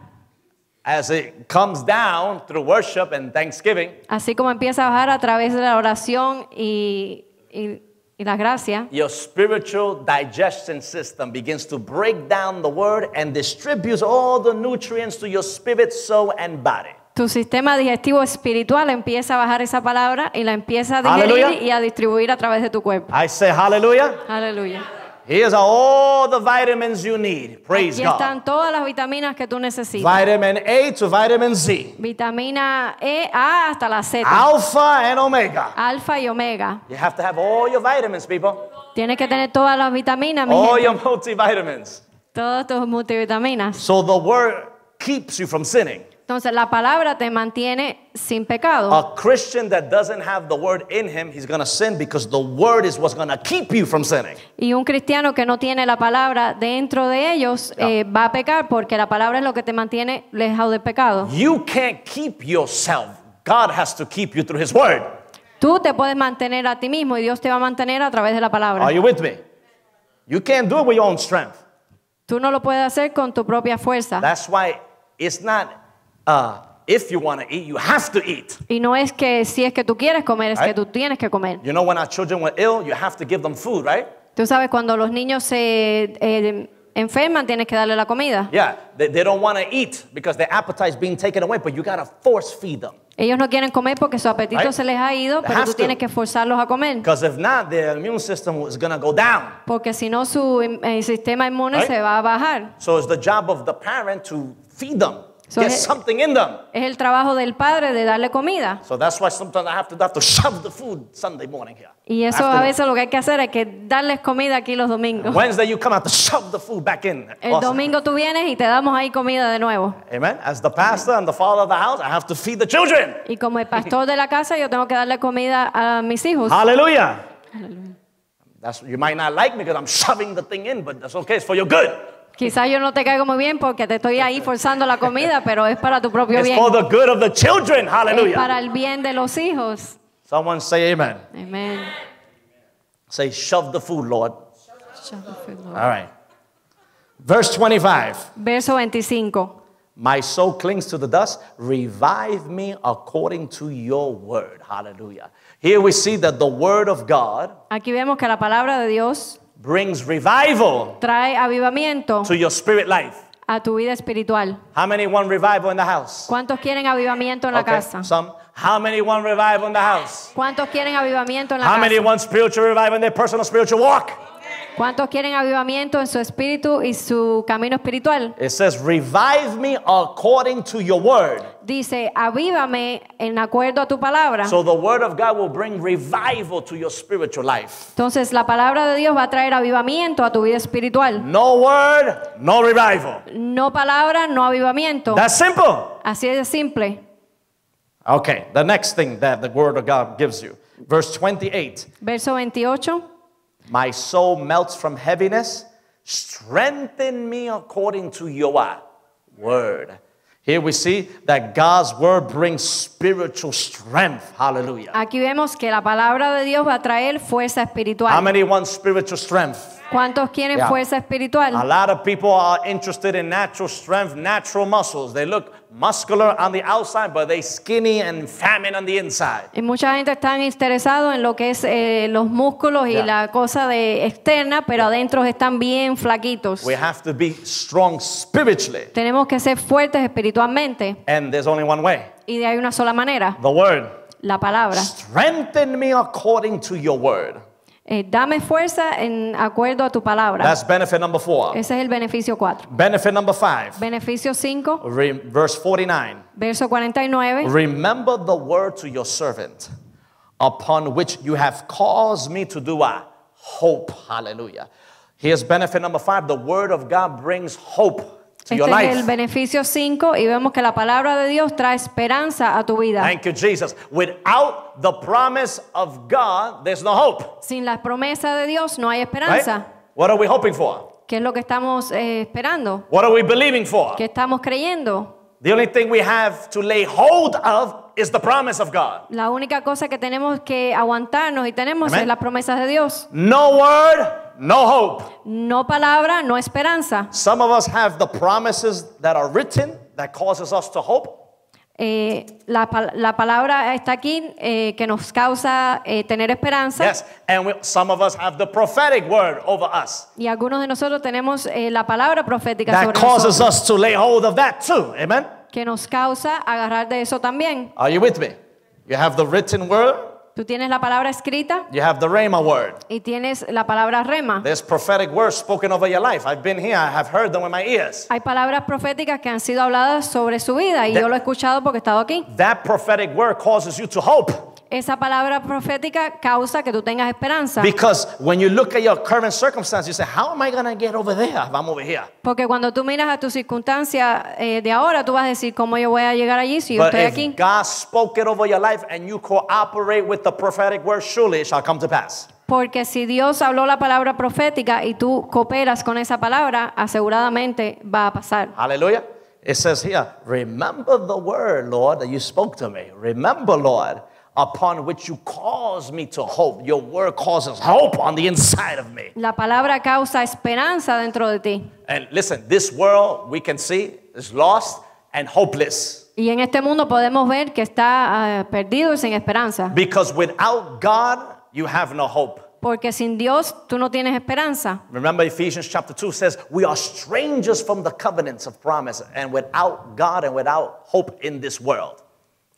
Speaker 2: As it comes down through worship and thanksgiving,
Speaker 1: Así como empieza a bajar a través de la oración y, y, y la gracia,
Speaker 2: your spiritual digestion system begins to break down the word and distributes all the nutrients to your spirit, soul, and body.
Speaker 1: tu sistema digestivo espiritual empieza a bajar esa palabra y la empieza a digerir Hallelujah. y a distribuir a través de tu cuerpo.
Speaker 2: I say hallelujah.
Speaker 1: Hallelujah.
Speaker 2: Here's all the vitamins you need. Praise Aquí están
Speaker 1: God. todas las vitaminas que tú necesitas.
Speaker 2: Vitamin A to vitamin Z.
Speaker 1: Vitamina E, A hasta la Z. Alpha and omega. Alpha y omega.
Speaker 2: You have to have all your vitamins, people.
Speaker 1: Tienes que tener todas las vitaminas, mi All gente. your
Speaker 2: multivitamins.
Speaker 1: Todas tus multivitaminas.
Speaker 2: So the word keeps you from sinning.
Speaker 1: Entonces la palabra te mantiene sin pecado. A
Speaker 2: Christian that doesn't have the word in him, he's going to sin because the word is what's going to keep you from sinning.
Speaker 1: Y un cristiano que no tiene la palabra dentro de ellos yeah. eh, va a pecar porque la palabra es lo que te mantiene lejos del pecado.
Speaker 2: You can't keep yourself. God has to keep you through his word.
Speaker 1: Tú te puedes mantener a ti mismo y Dios te va a mantener a través de la palabra. Are
Speaker 2: you with me? You can't do it with your own strength.
Speaker 1: Tú no lo puedes hacer con tu
Speaker 2: propia fuerza. That's why it's not Uh, if you want to eat, you have to eat.
Speaker 1: Y no es que si es que tú quieres comer, es que tú tienes que comer.
Speaker 2: You know when our children were ill, you have to give them food, right?
Speaker 1: Tú sabes cuando los niños se eh, enferman tienes que darle la comida.
Speaker 2: Yeah, they, they don't want to eat because their appetite is being taken away, but you got to force feed them.
Speaker 1: Ellos no quieren comer porque su apetito right? se les ha ido, pero tú tienes que forzarlos a comer.
Speaker 2: Because If not, their immune system is gonna go down.
Speaker 1: Porque si no su eh, sistema inmune right? se va a bajar.
Speaker 2: So it's the job of the parent to feed them. Eh, es,
Speaker 1: el trabajo del padre de darle comida.
Speaker 2: So that's why sometimes I have to, to shove the food Sunday morning here.
Speaker 1: Y eso a veces lo que hay que hacer es que darles comida aquí los domingos. Wednesday
Speaker 2: you come out to shove the food back in. El domingo
Speaker 1: tú vienes y te damos ahí comida de nuevo.
Speaker 2: Amen. As the pastor and the father of the house, I have to feed the children.
Speaker 1: Y como el pastor de la casa, yo tengo que darle comida a mis hijos. Aleluya.
Speaker 2: Hallelujah. That's, you might not like me because I'm shoving the thing in, but that's okay. It's for your good.
Speaker 1: Quizás yo no te caigo muy bien porque te estoy ahí forzando la comida, pero es para tu propio bien. bien. For the
Speaker 2: good of the children. Hallelujah. Es para
Speaker 1: el bien de los hijos.
Speaker 2: Someone say amen. Amen. Say shove the food, Lord.
Speaker 1: Shove the food,
Speaker 2: Lord. All right. Verse 25. Verso
Speaker 1: 25.
Speaker 2: My soul clings to the dust. Revive me according to your word. Hallelujah. Here we see that the word of God.
Speaker 1: Aquí vemos que la palabra de Dios
Speaker 2: brings revival
Speaker 1: trae avivamiento to
Speaker 2: your spirit life.
Speaker 1: a tu vida espiritual.
Speaker 2: How many want revival in the house?
Speaker 1: ¿Cuántos quieren avivamiento en la casa?
Speaker 2: Some. How many want revival in the house?
Speaker 1: ¿Cuántos quieren avivamiento en la How casa? How many
Speaker 2: want spiritual revival in their personal spiritual walk?
Speaker 1: ¿Cuántos quieren avivamiento en su espíritu y su camino espiritual?
Speaker 2: It says, revive me according to your word.
Speaker 1: Dice, avívame en acuerdo a tu palabra. So the
Speaker 2: word of God will bring revival to your spiritual life.
Speaker 1: Entonces la palabra de Dios va a traer avivamiento a tu vida espiritual.
Speaker 2: No word, no revival.
Speaker 1: No palabra, no avivamiento. That's simple. Así es simple.
Speaker 2: Okay, the next thing that the word of God gives you. Verse 28.
Speaker 1: Verso 28.
Speaker 2: My soul melts from heaviness. Strengthen me according to your word. Here we see that God's word brings spiritual strength. Hallelujah.
Speaker 1: Aquí vemos que la palabra de Dios va a traer fuerza espiritual. How
Speaker 2: many want spiritual strength?
Speaker 1: ¿Cuántos quieren yeah. fuerza espiritual? A
Speaker 2: lot of people are interested in natural strength, natural muscles. They look muscular on the outside, but they skinny and famine on the inside.
Speaker 1: Y mucha gente está interesado en lo que es eh, los músculos yeah. y la cosa de externa, pero yeah. adentro están bien flaquitos. We
Speaker 2: have to be strong spiritually.
Speaker 1: Tenemos que ser fuertes espiritualmente.
Speaker 2: And there's only one way.
Speaker 1: Y hay una sola manera. The word. La palabra.
Speaker 2: Strengthen me according to your word.
Speaker 1: Eh, dame fuerza en acuerdo a tu palabra. That's
Speaker 2: benefit number four.
Speaker 1: Ese es el beneficio 4.
Speaker 2: Benefit number five.
Speaker 1: Beneficio 5.
Speaker 2: verse 49.
Speaker 1: Verso 49.
Speaker 2: Remember the word to your servant upon which you have caused me to do a hope. Hallelujah. Here's benefit number five. The word of God brings hope. to este your life. Es el
Speaker 1: beneficio 5 y vemos que la palabra de Dios trae esperanza a tu vida. Thank
Speaker 2: you Jesus. Without the promise of God, there's no hope.
Speaker 1: Sin la promesa de Dios no hay esperanza. Right?
Speaker 2: What are we hoping for?
Speaker 1: ¿Qué es lo que estamos eh, esperando?
Speaker 2: What are we believing for? ¿Qué
Speaker 1: estamos creyendo?
Speaker 2: The only thing we have to lay hold of is the promise
Speaker 1: of God. La única cosa que tenemos que aguantarnos y tenemos Amen. es las promesas de Dios. No word No hope. No palabra, no esperanza. Some of us have the promises
Speaker 2: that are written that causes us to hope.
Speaker 1: Eh, la, la, palabra está aquí eh, que nos causa eh, tener esperanza. Yes,
Speaker 2: and we, some of us have the prophetic word over us.
Speaker 1: Y algunos de nosotros tenemos eh, la palabra profética that sobre causes
Speaker 2: nosotros. us to lay hold of that too. Amen.
Speaker 1: Que nos causa agarrar de eso también.
Speaker 2: Are you with me? You have the written word
Speaker 1: Tú tienes la palabra escrita.
Speaker 2: You have the rhema word.
Speaker 1: Y tienes la palabra rema.
Speaker 2: There's prophetic words spoken over your life. I've been here. I have heard them with my ears.
Speaker 1: Hay palabras proféticas que han sido habladas sobre su vida y that, yo lo he escuchado porque he estado aquí.
Speaker 2: That prophetic word causes you to hope
Speaker 1: esa palabra profética causa que tú tengas esperanza. Because
Speaker 2: when you look at your current circumstances, you say, how
Speaker 1: am I going to get over there? Vamos over here. Porque cuando tú miras a tu circunstancia eh, de ahora, tú vas a decir, ¿cómo yo voy a llegar allí si yo estoy if aquí?
Speaker 2: God spoke over your life and you cooperate with the prophetic word, surely it shall come to pass.
Speaker 1: Porque si Dios habló la palabra profética y tú cooperas con esa palabra, aseguradamente va a pasar.
Speaker 2: Aleluya. It says here, remember the word, Lord, that you spoke to me. Remember, Lord. upon which you cause me to hope. Your word causes hope on the inside of me.
Speaker 1: La palabra causa esperanza dentro de ti.
Speaker 2: And listen, this world we can see is lost and hopeless.
Speaker 1: Y en este mundo podemos ver que está uh, perdido y sin esperanza.
Speaker 2: Because without God you have no hope.
Speaker 1: Porque sin Dios tú no tienes esperanza.
Speaker 2: Remember Ephesians chapter 2 says, "We are strangers from the covenants of promise and without God and without hope in this world."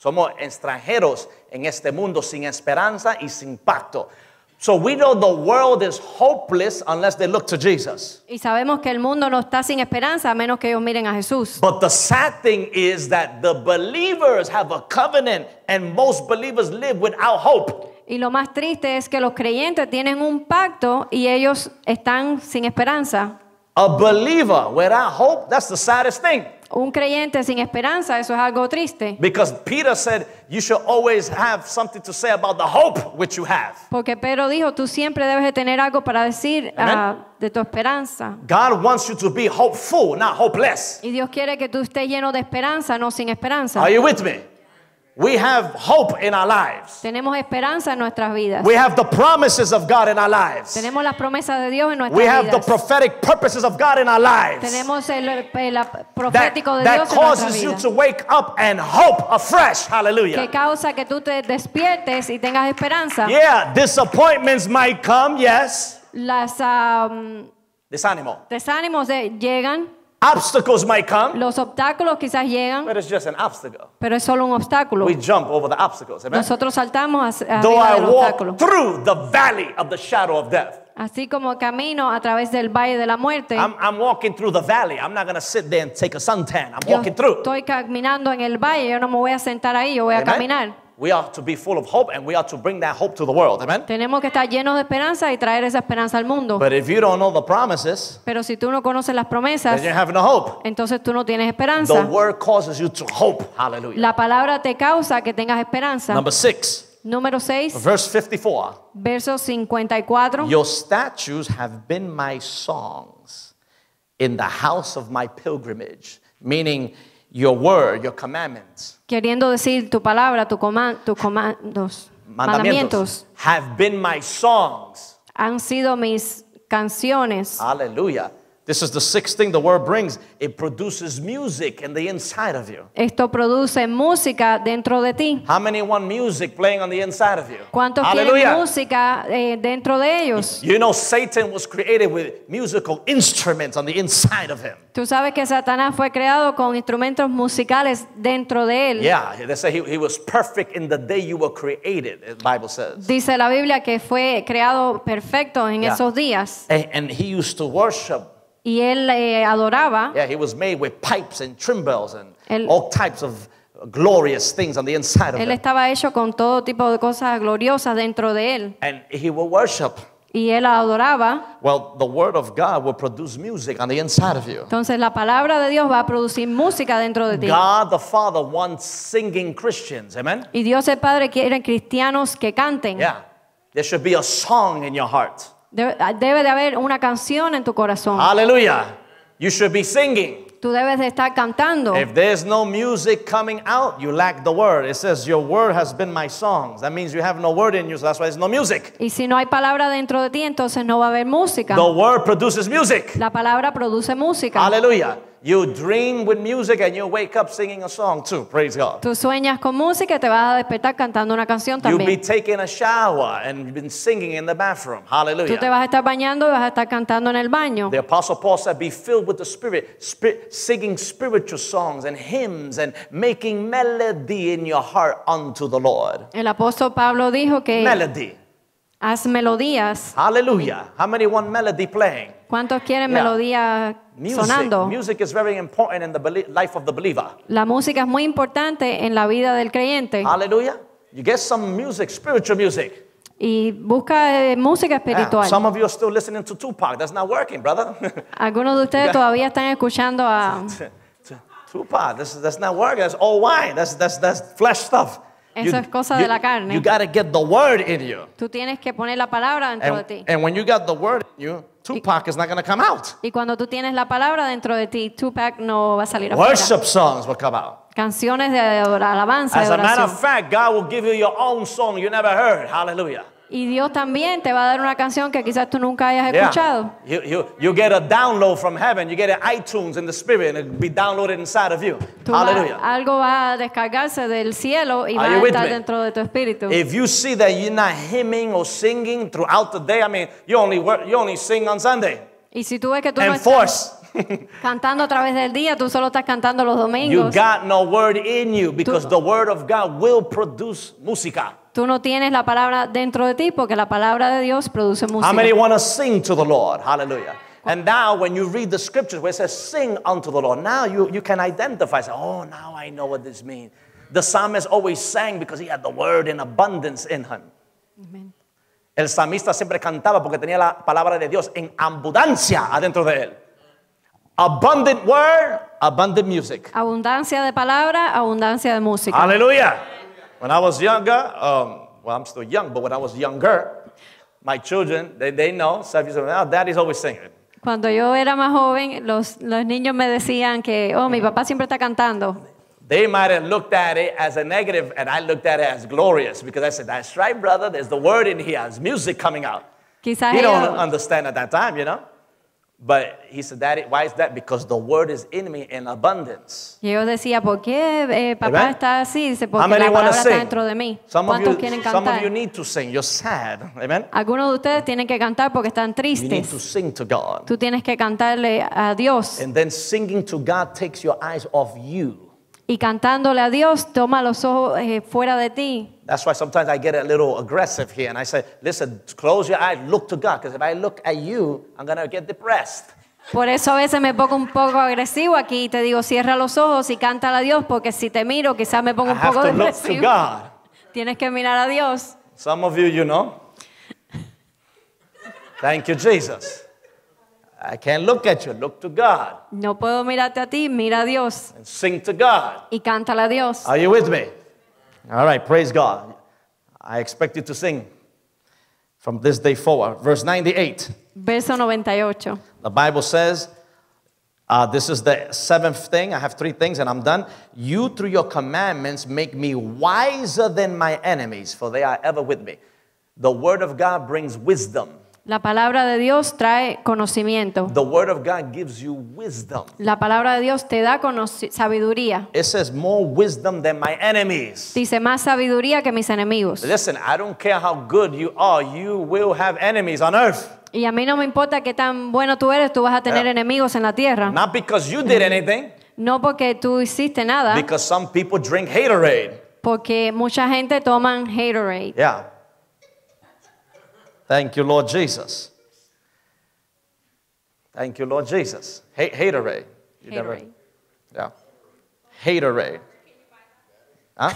Speaker 2: Somos extranjeros en este mundo sin esperanza y sin pacto. So we know the world is hopeless unless they look to Jesus.
Speaker 1: Y sabemos que el mundo no está sin esperanza a menos que ellos miren a Jesús.
Speaker 2: But the sad thing is that the believers have a covenant and most believers live without hope.
Speaker 1: Y lo más triste es que los creyentes tienen un pacto y ellos están sin esperanza.
Speaker 2: A believer without hope,
Speaker 1: that's the saddest thing un creyente sin esperanza, eso es algo triste.
Speaker 2: Because Peter said, you should always have something to say about the hope which you have.
Speaker 1: Porque Pedro dijo, tú siempre debes de tener algo para decir uh, de tu esperanza.
Speaker 2: God wants you to be hopeful, not hopeless.
Speaker 1: Y Dios quiere que tú estés lleno de esperanza, no sin esperanza. Are you
Speaker 2: with me? We have hope
Speaker 1: in our lives. Tenemos esperanza en nuestras vidas. We have
Speaker 2: the promises of God in our lives. Tenemos
Speaker 1: las promesas de Dios en nuestras vidas. We have vidas. the
Speaker 2: prophetic purposes of God in our lives. Tenemos
Speaker 1: el, el profético de that, Dios that en nuestras vidas. That causes you to
Speaker 2: wake up and hope afresh. Hallelujah. Que
Speaker 1: causa que tú te despiertes y tengas esperanza. Yeah,
Speaker 2: disappointments might come, yes.
Speaker 1: Las um, desánimo. Desánimos de, eh, llegan. Obstacles might come, Los obstáculos quizás llegan, but it's just an obstacle. pero es solo un obstáculo. We jump over the obstacles. Amen? Nosotros saltamos hacia Though arriba I
Speaker 2: del through the valley of the shadow of death.
Speaker 1: Así como camino a través del valle de la muerte. I'm,
Speaker 2: I'm walking through the valley. I'm not going to sit there and take a suntan. I'm walking through.
Speaker 1: Estoy caminando en el valle. Yo no me voy a sentar ahí. Yo voy Amen? a caminar.
Speaker 2: We are to be full of hope and we are to bring that hope to the world. Amen.
Speaker 1: Tenemos que estar llenos de esperanza y traer esa esperanza al mundo. But
Speaker 2: if you don't know the promises,
Speaker 1: Pero si tú no conoces las promesas, then you
Speaker 2: have no hope.
Speaker 1: entonces tú no tienes esperanza. The
Speaker 2: word causes you to hope. Hallelujah. La
Speaker 1: palabra te causa que tengas esperanza. Number
Speaker 2: 6,
Speaker 1: Número 6, verse
Speaker 2: 54.
Speaker 1: verso 54. Your
Speaker 2: statues have been my songs in the house of my pilgrimage. Meaning, your word, your commandments.
Speaker 1: Queriendo decir tu palabra, tu coman, tus comandos, mandamientos.
Speaker 2: mandamientos. Have been my songs.
Speaker 1: Han sido mis canciones.
Speaker 2: Aleluya. This is the sixth thing the word brings. It produces music in the inside of you.
Speaker 1: Esto produce música dentro de ti.
Speaker 2: How many want music playing on the inside of you? ¿Cuántos quieren
Speaker 1: música eh, dentro de ellos?
Speaker 2: You know Satan was created with musical instruments on the inside of him.
Speaker 1: Tú sabes que Satanás fue creado con instrumentos musicales dentro de él.
Speaker 2: Yeah, they say he, he was perfect in the day you were created, the Bible says.
Speaker 1: Dice la Biblia que fue creado perfecto en yeah. esos días.
Speaker 2: And, and he used to worship
Speaker 1: y él eh, adoraba.
Speaker 2: Yeah, he was made with pipes and trimbels and él, all types of glorious things on the inside of él him.
Speaker 1: estaba hecho con todo tipo de cosas gloriosas dentro de él.
Speaker 2: And he will worship.
Speaker 1: Y él adoraba.
Speaker 2: Well, the word of God will produce music on the inside of you.
Speaker 1: Entonces la palabra de Dios va a producir música dentro de ti. God
Speaker 2: the Father wants singing Christians, amen.
Speaker 1: Y Dios el Padre quiere cristianos que canten. Yeah.
Speaker 2: There should be a song in your heart.
Speaker 1: Ah, debe, de haber una canción en tu corazón. Aleluya.
Speaker 2: You should be singing.
Speaker 1: Tú debes de estar cantando. If
Speaker 2: there's no music coming out, you lack the word. It says your word has been my songs. That means you have no word in you, so that's why there's no music.
Speaker 1: Y si no hay palabra dentro de ti, entonces no va a haber música. The
Speaker 2: word produces music.
Speaker 1: La palabra produce música. Hallelujah.
Speaker 2: You dream with music and you wake up singing a song too. Praise God.
Speaker 1: Tú sueñas con música y te vas a despertar cantando una canción tambien You'll be
Speaker 2: taking a shower and been singing in the bathroom. Hallelujah. Tú te vas
Speaker 1: a estar bañando y vas a estar cantando en el baño.
Speaker 2: The Apostle Paul said, Be filled with the Spirit, spirit singing spiritual songs and hymns and making melody in your heart unto the
Speaker 1: Lord. El apóstol Pablo dijo que Melody. Haz melodías. Hallelujah.
Speaker 2: How many want melody playing?
Speaker 1: ¿Cuántos quieren yeah. melodía music. sonando?
Speaker 2: Music is very important in the life of the believer.
Speaker 1: La música es muy importante en la vida del creyente. Hallelujah.
Speaker 2: You get some music, spiritual music.
Speaker 1: Y busca eh, música espiritual. Some
Speaker 2: of you are still listening to Tupac. That's not working, brother.
Speaker 1: Algunos de ustedes todavía están escuchando a
Speaker 2: Tupac. That's, that's not working. That's all wine. That's, that's, that's flesh stuff.
Speaker 1: Eso es cosa de la carne. You
Speaker 2: gotta get the word in you.
Speaker 1: Tú tienes que poner la palabra dentro and, de
Speaker 2: ti. when you got the word in you, Tupac y, is not come out.
Speaker 1: cuando tú tienes la palabra dentro de ti, Tupac no va a salir afuera. Worship
Speaker 2: songs will come out.
Speaker 1: Canciones de alabanza As a matter of
Speaker 2: fact, God will give you your own song you never heard. Hallelujah.
Speaker 1: Y Dios también te va a dar una canción que quizás tú nunca hayas escuchado.
Speaker 2: Yeah. You, you, you, get a download from heaven. You get an iTunes in the spirit and it'll be downloaded inside of you. Tú Hallelujah.
Speaker 1: Va, algo va a descargarse del cielo y Are va a estar dentro de tu espíritu. If
Speaker 2: you see that you're not hymning or singing throughout the day, I mean, you only work, you only sing on Sunday.
Speaker 1: Y si tú ves que tú And no force. cantando a través del día, tú solo estás cantando los domingos. You
Speaker 2: got no word in you because tú, the word of God will produce música.
Speaker 1: Tú no tienes la palabra dentro de ti porque la palabra de Dios produce música. How many want
Speaker 2: to sing to the Lord? Hallelujah. And now, when you read the scriptures where it says, Sing unto the Lord, now you, you can identify. Say, oh, now I know what this means. The psalmist always sang because he had the word in abundance in him. Amen. El psalmista siempre cantaba porque tenía la palabra de Dios en abundancia adentro de él. Abundant word, abundant music.
Speaker 1: Abundancia de palabra, abundancia de música. Aleluya.
Speaker 2: When I was younger, um, well, I'm still young, but when I was younger, my children, they, they know, Safi said, oh, daddy's always singing.
Speaker 1: Cuando yo era más joven, los, los niños me decían que, oh, mi papá siempre está cantando.
Speaker 2: They might have looked at it as a negative, and I looked at it as glorious because I said, That's right, brother, there's the word in here, there's music coming out.
Speaker 1: Quizás you don't
Speaker 2: understand at that time, you know? But he said that why is that? Because the word is in me in abundance.
Speaker 1: Y yo decía, ¿por qué eh, papá Amen? está así? Dice, porque la palabra está dentro de mí. Some ¿Cuántos you, quieren cantar? Some of you
Speaker 2: need to sing. You're sad. Amen?
Speaker 1: Algunos de ustedes tienen que cantar porque están tristes. You need to sing to God. Tú tienes que cantarle a Dios.
Speaker 2: And then singing to God takes your eyes off you.
Speaker 1: Y cantándole a Dios toma los ojos eh, fuera de ti.
Speaker 2: That's why sometimes I get a little aggressive here and I say, listen, close your eyes, look to God, because if I look at you, I'm going to get depressed.
Speaker 1: Por eso a veces me pongo un poco agresivo aquí y te digo, cierra los ojos y canta a Dios, porque si te miro, quizás me pongo un poco depresivo. Tienes que mirar a Dios.
Speaker 2: Some of you, you know. Thank you, Jesus. I can't look at you. Look to God.
Speaker 1: No puedo mirarte a ti. Mira a Dios. And
Speaker 2: sing to God.
Speaker 1: Y cántale a Dios. Are you
Speaker 2: with me? All right, praise God. I expect you to sing from this day forward. Verse 98.
Speaker 1: Verso 98.
Speaker 2: The Bible says, uh, this is the seventh thing. I have three things and I'm done. You, through your commandments, make me wiser than my enemies, for they are ever with me. The word of God brings wisdom.
Speaker 1: La palabra de Dios trae conocimiento. The
Speaker 2: word of God gives you wisdom.
Speaker 1: La palabra de Dios te da sabiduría.
Speaker 2: It says more wisdom than my enemies.
Speaker 1: Dice más sabiduría que mis enemigos. Listen,
Speaker 2: I don't care how good you are, you will have enemies on earth.
Speaker 1: Y a mí no me importa qué tan bueno tú eres, tú vas a tener enemigos en la tierra.
Speaker 2: Not because you did anything.
Speaker 1: No porque tú hiciste nada.
Speaker 2: Because some people drink Haterade.
Speaker 1: Porque mucha gente toman Haterade.
Speaker 2: Yeah. Thank you, Lord Jesus. Thank you, Lord Jesus. Hate, array. You never, Yeah. Hate array. Huh?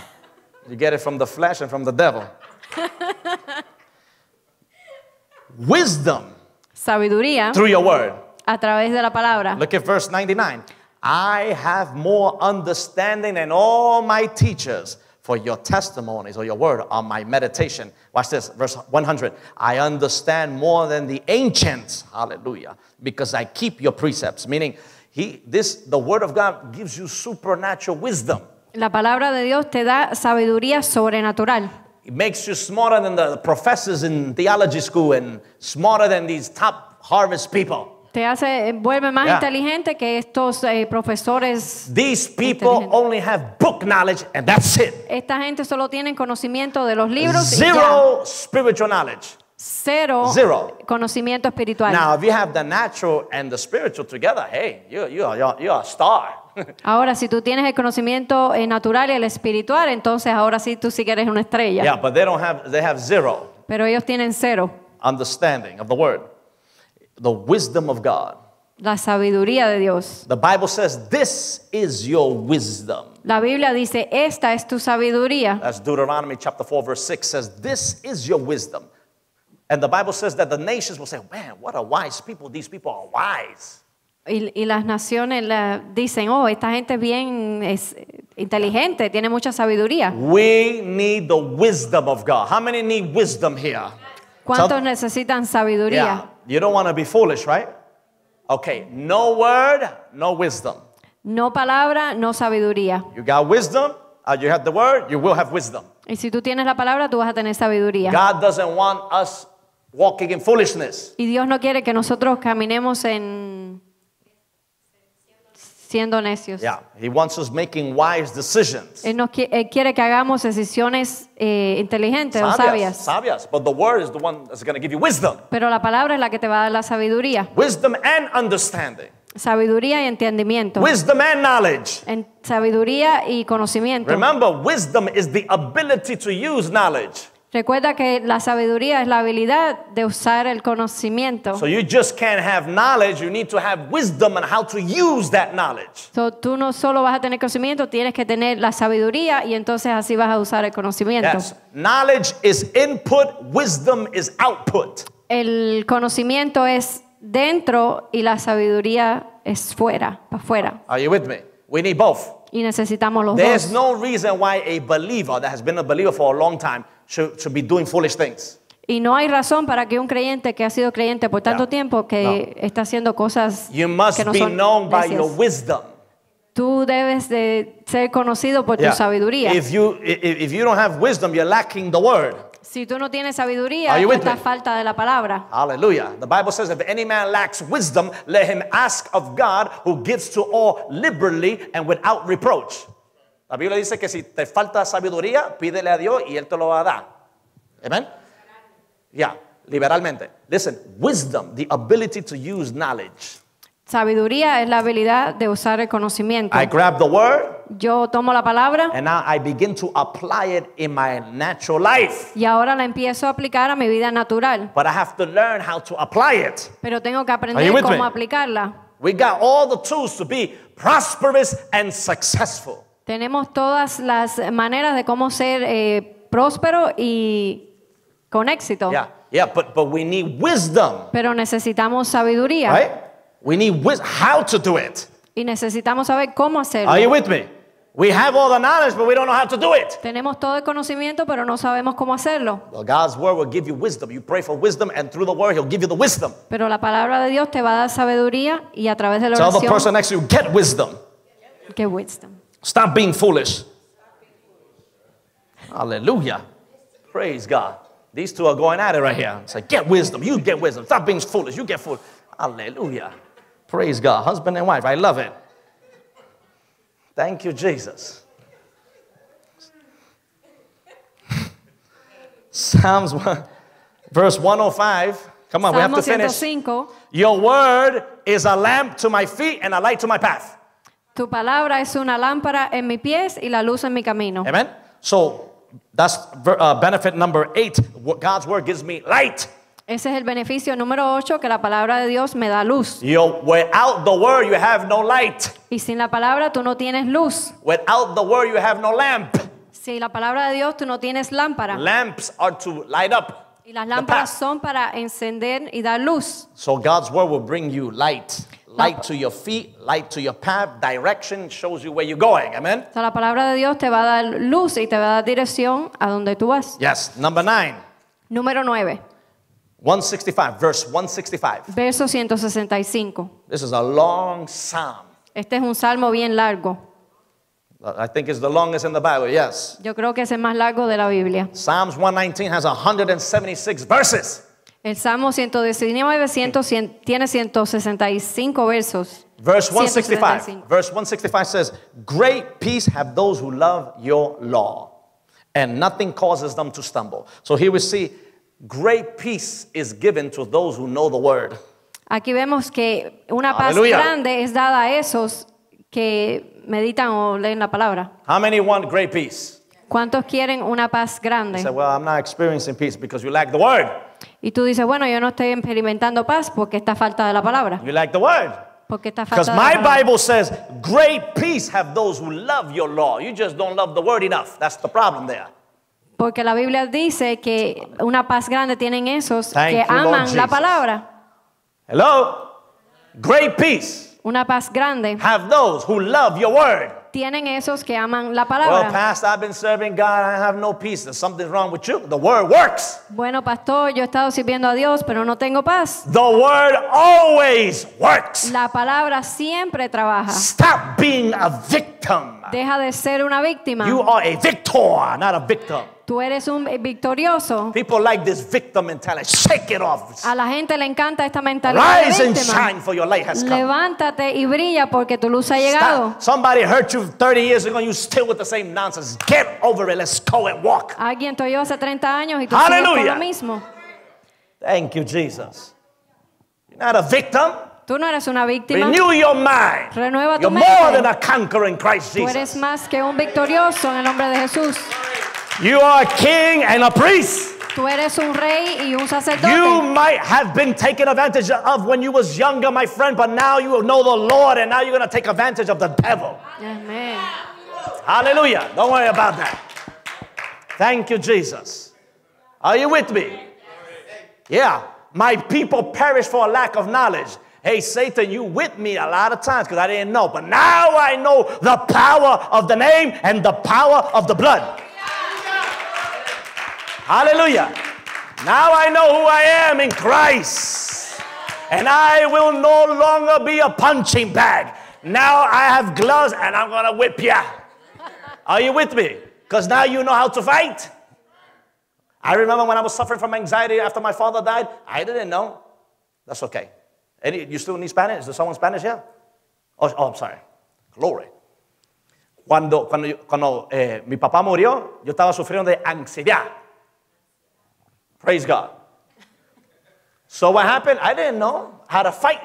Speaker 2: you get it from the flesh and from the devil. Wisdom.
Speaker 1: Sabiduría. Through your word. A través de la palabra.
Speaker 2: Look at verse 99. I have more understanding than all my teachers, for your testimonies or your word are my meditation. Watch this, verse 100. I understand more than the ancients, hallelujah, because I keep your precepts. Meaning, he, this, the word of God gives you supernatural wisdom.
Speaker 1: La palabra de Dios te da sabiduría sobrenatural.
Speaker 2: It makes you smarter than the professors in theology school and smarter than these top Harvest people.
Speaker 1: Te hace, eh, vuelve más yeah. inteligente que estos eh, profesores.
Speaker 2: These people only have book knowledge and that's it.
Speaker 1: Esta gente solo tiene conocimiento de los libros. Zero y
Speaker 2: spiritual knowledge.
Speaker 1: Cero, Zero. conocimiento espiritual. Now,
Speaker 2: if you have the natural and the spiritual together, hey, you, you, are, you are a star.
Speaker 1: Ahora, si tú tienes el conocimiento eh, natural y el espiritual, entonces ahora sí tú sí que eres una estrella. Yeah,
Speaker 2: but they don't have, they have zero
Speaker 1: Pero ellos tienen cero.
Speaker 2: Understanding of the word. the wisdom of God.
Speaker 1: La sabiduría de Dios.
Speaker 2: The Bible says this is your wisdom.
Speaker 1: La Biblia dice, esta es tu sabiduría.
Speaker 2: As Deuteronomy chapter 4 verse 6 says, this is your wisdom. And the Bible says that the nations will say, man, what a wise people. These people are wise.
Speaker 1: Y, y las naciones la, dicen, oh, esta gente bien es inteligente, tiene mucha sabiduría.
Speaker 2: We need the wisdom of God. How many need wisdom here?
Speaker 1: ¿Cuántos necesitan sabiduría? Yeah.
Speaker 2: You don't want to be foolish, right? Okay, no word, no wisdom.
Speaker 1: No palabra, no sabiduría.
Speaker 2: You got wisdom, uh, you have the word, you will have wisdom.
Speaker 1: Y si tú tienes la palabra, tú vas a tener sabiduría. God
Speaker 2: doesn't want us walking in foolishness.
Speaker 1: Y Dios no quiere que nosotros caminemos en siendo necios. Yeah,
Speaker 2: he wants us making wise decisions.
Speaker 1: Él nos qui él eh, quiere que hagamos decisiones eh, inteligentes sabias, o sabias.
Speaker 2: Sabias, but the word is the one that's going to give you wisdom.
Speaker 1: Pero la palabra es la que te va a dar la sabiduría. Wisdom
Speaker 2: and understanding.
Speaker 1: Sabiduría y entendimiento. Wisdom and
Speaker 2: knowledge.
Speaker 1: En sabiduría y conocimiento.
Speaker 2: Remember, wisdom is the ability to use knowledge.
Speaker 1: Recuerda que la sabiduría es la habilidad de usar el conocimiento. So
Speaker 2: you just can't have knowledge, you need to have wisdom and how to use that knowledge.
Speaker 1: So tú no solo vas a tener conocimiento, tienes que tener la sabiduría y entonces así vas a usar el conocimiento. Yes.
Speaker 2: Knowledge is input, wisdom is output.
Speaker 1: El conocimiento es dentro y la sabiduría es fuera, para fuera.
Speaker 2: Are you with me? We need both.
Speaker 1: Y necesitamos los There's dos. There's
Speaker 2: no reason why a believer that has been a believer for a long time should, should be doing foolish things.
Speaker 1: Y no hay razón para que un creyente que ha sido creyente por tanto no, tiempo que no. está haciendo cosas
Speaker 2: you must que no be son known by your wisdom.
Speaker 1: Tú debes de ser conocido por yeah. tu sabiduría. If
Speaker 2: you, if you don't have wisdom, you're lacking the word.
Speaker 1: Si tú no tienes sabiduría, está falta de la palabra.
Speaker 2: Hallelujah. The Bible says if any man lacks wisdom, let him ask of God, who gives to all liberally and without reproach. La Biblia dice que si te falta sabiduría, pídele a Dios y Él te lo va a dar. Amén. Ya, liberalmente. Listen, wisdom, the ability to use knowledge.
Speaker 1: Sabiduría es la habilidad de usar el conocimiento. I
Speaker 2: grab the word, Yo tomo la palabra. And now I begin to apply it in my natural life.
Speaker 1: Y ahora la empiezo a aplicar a mi vida natural.
Speaker 2: But I have to learn how to apply it.
Speaker 1: Pero tengo que aprender cómo aplicarla.
Speaker 2: We got all the tools to be prosperous and successful.
Speaker 1: Tenemos todas las maneras de cómo ser eh, próspero y con éxito. Yeah,
Speaker 2: yeah, but, but we need wisdom.
Speaker 1: Pero necesitamos sabiduría. Right?
Speaker 2: We need wisdom. How to do it.
Speaker 1: Y necesitamos saber cómo hacerlo. Are you with
Speaker 2: me? We have all the knowledge, but we don't know how to do it.
Speaker 1: Tenemos todo el conocimiento, pero no sabemos cómo hacerlo.
Speaker 2: Well, God's word will give you wisdom. You pray for wisdom, and through the word, He'll give you the wisdom.
Speaker 1: Pero la palabra de Dios te va a dar sabiduría y a través de la oración. Tell the person
Speaker 2: next to you, get wisdom. Get wisdom. Stop being foolish. Hallelujah. Praise God. These two are going at it right here. It's like, get wisdom. You get wisdom. Stop being foolish. You get foolish. Hallelujah. Praise God. Husband and wife. I love it. Thank you, Jesus. Psalms 1, verse 105. Come on, we have to finish. Your word is a lamp to my feet and a light to my path.
Speaker 1: Tu palabra es una lámpara en mi pies y la luz en mi camino. Amen.
Speaker 2: So that's uh, benefit number eight. God's word gives me light.
Speaker 1: Ese es el beneficio número 8 que la palabra de Dios me da luz.
Speaker 2: You, without the word you have no light.
Speaker 1: Y sin la palabra tú no tienes luz.
Speaker 2: Without the word you have no lamp.
Speaker 1: Sin la palabra de Dios tú no tienes lámpara.
Speaker 2: Lamps are to light up.
Speaker 1: Y las lámparas son para encender y dar luz.
Speaker 2: So God's word will bring you light. Light to your feet, light to your path, direction shows you where you're going. Amen.
Speaker 1: O la palabra de Dios te va a dar luz y te va a dar dirección a donde tú vas.
Speaker 2: Yes, number 9.
Speaker 1: Número 9.
Speaker 2: 165, verse 165.
Speaker 1: Verso 165.
Speaker 2: This is a long psalm.
Speaker 1: Este es un salmo bien largo.
Speaker 2: I think it's the longest in the Bible, yes.
Speaker 1: Yo creo que es el más largo de la Biblia.
Speaker 2: Psalms 119 has 176 verses.
Speaker 1: El Salmo 119 100, tiene 165 versos. Verse 165.
Speaker 2: Verse 165 says, "Great peace have those who love your law, and nothing causes them to stumble." So here we see great peace is given to those who know the word.
Speaker 1: Aquí vemos que una paz Aleluya. grande es dada a esos que meditan o leen la palabra.
Speaker 2: How many want great peace?
Speaker 1: ¿Cuántos quieren una paz grande? Say,
Speaker 2: well, I'm not experiencing peace because you lack the word.
Speaker 1: Y tú dices, bueno, yo no estoy experimentando paz porque está falta de la palabra.
Speaker 2: You lack the word.
Speaker 1: Porque está falta Because de la my palabra.
Speaker 2: Bible says, great peace have those who love your law. You just don't love the word enough. That's the problem there.
Speaker 1: Porque la Biblia dice que una paz grande tienen esos Thank que you, aman la palabra. Hello. Great peace Una paz grande have those who love your word tienen esos que aman la palabra. Bueno, pastor, yo he estado sirviendo a Dios, pero no tengo paz. La palabra siempre trabaja. Deja de ser una víctima. You
Speaker 2: are a victor, not a victim.
Speaker 1: Tú eres un victorioso.
Speaker 2: People like this victim mentality. Shake it off.
Speaker 1: A la gente le encanta esta mentalidad. Rise and shine for your light has come. Levántate y brilla porque tu luz ha llegado. Stop. Somebody hurt
Speaker 2: you 30 years ago and you still with the same nonsense. Get over it. Let's go and walk.
Speaker 1: Alguien te oyó hace 30 años y tú sigues con lo mismo.
Speaker 2: Thank you Jesus.
Speaker 1: You're not a victim. Tú no eres una víctima. Renew your mind. Renueva tu You're mente. More than a
Speaker 2: conqueror in Christ Jesus. Tú eres
Speaker 1: más que un victorioso en el nombre de Jesús. You are a king and a priest. Tú eres un rey y un sacerdote. You might have been taken advantage
Speaker 2: of when you was younger, my friend, but now you know the Lord and now you're going to take advantage of the devil. Amen. Hallelujah. Don't worry about that. Thank you, Jesus. Are you with me? Yeah. My people perish for a lack of knowledge. Hey, Satan, you with me a lot of times because I didn't know. But now I know the power of the name and the power of the blood. Hallelujah. Now I know who I am in Christ. And I will no longer be a punching bag. Now I have gloves and I'm going to whip you. Are you with me? Because now you know how to fight. I remember when I was suffering from anxiety after my father died, I didn't know. That's okay. Any, you still need Spanish? Is there someone Spanish here? Oh, oh I'm sorry. Glory. Cuando, cuando, cuando eh, mi papá murió, yo estaba sufriendo de ansiedad. Praise God. So what happened? I didn't know how to fight.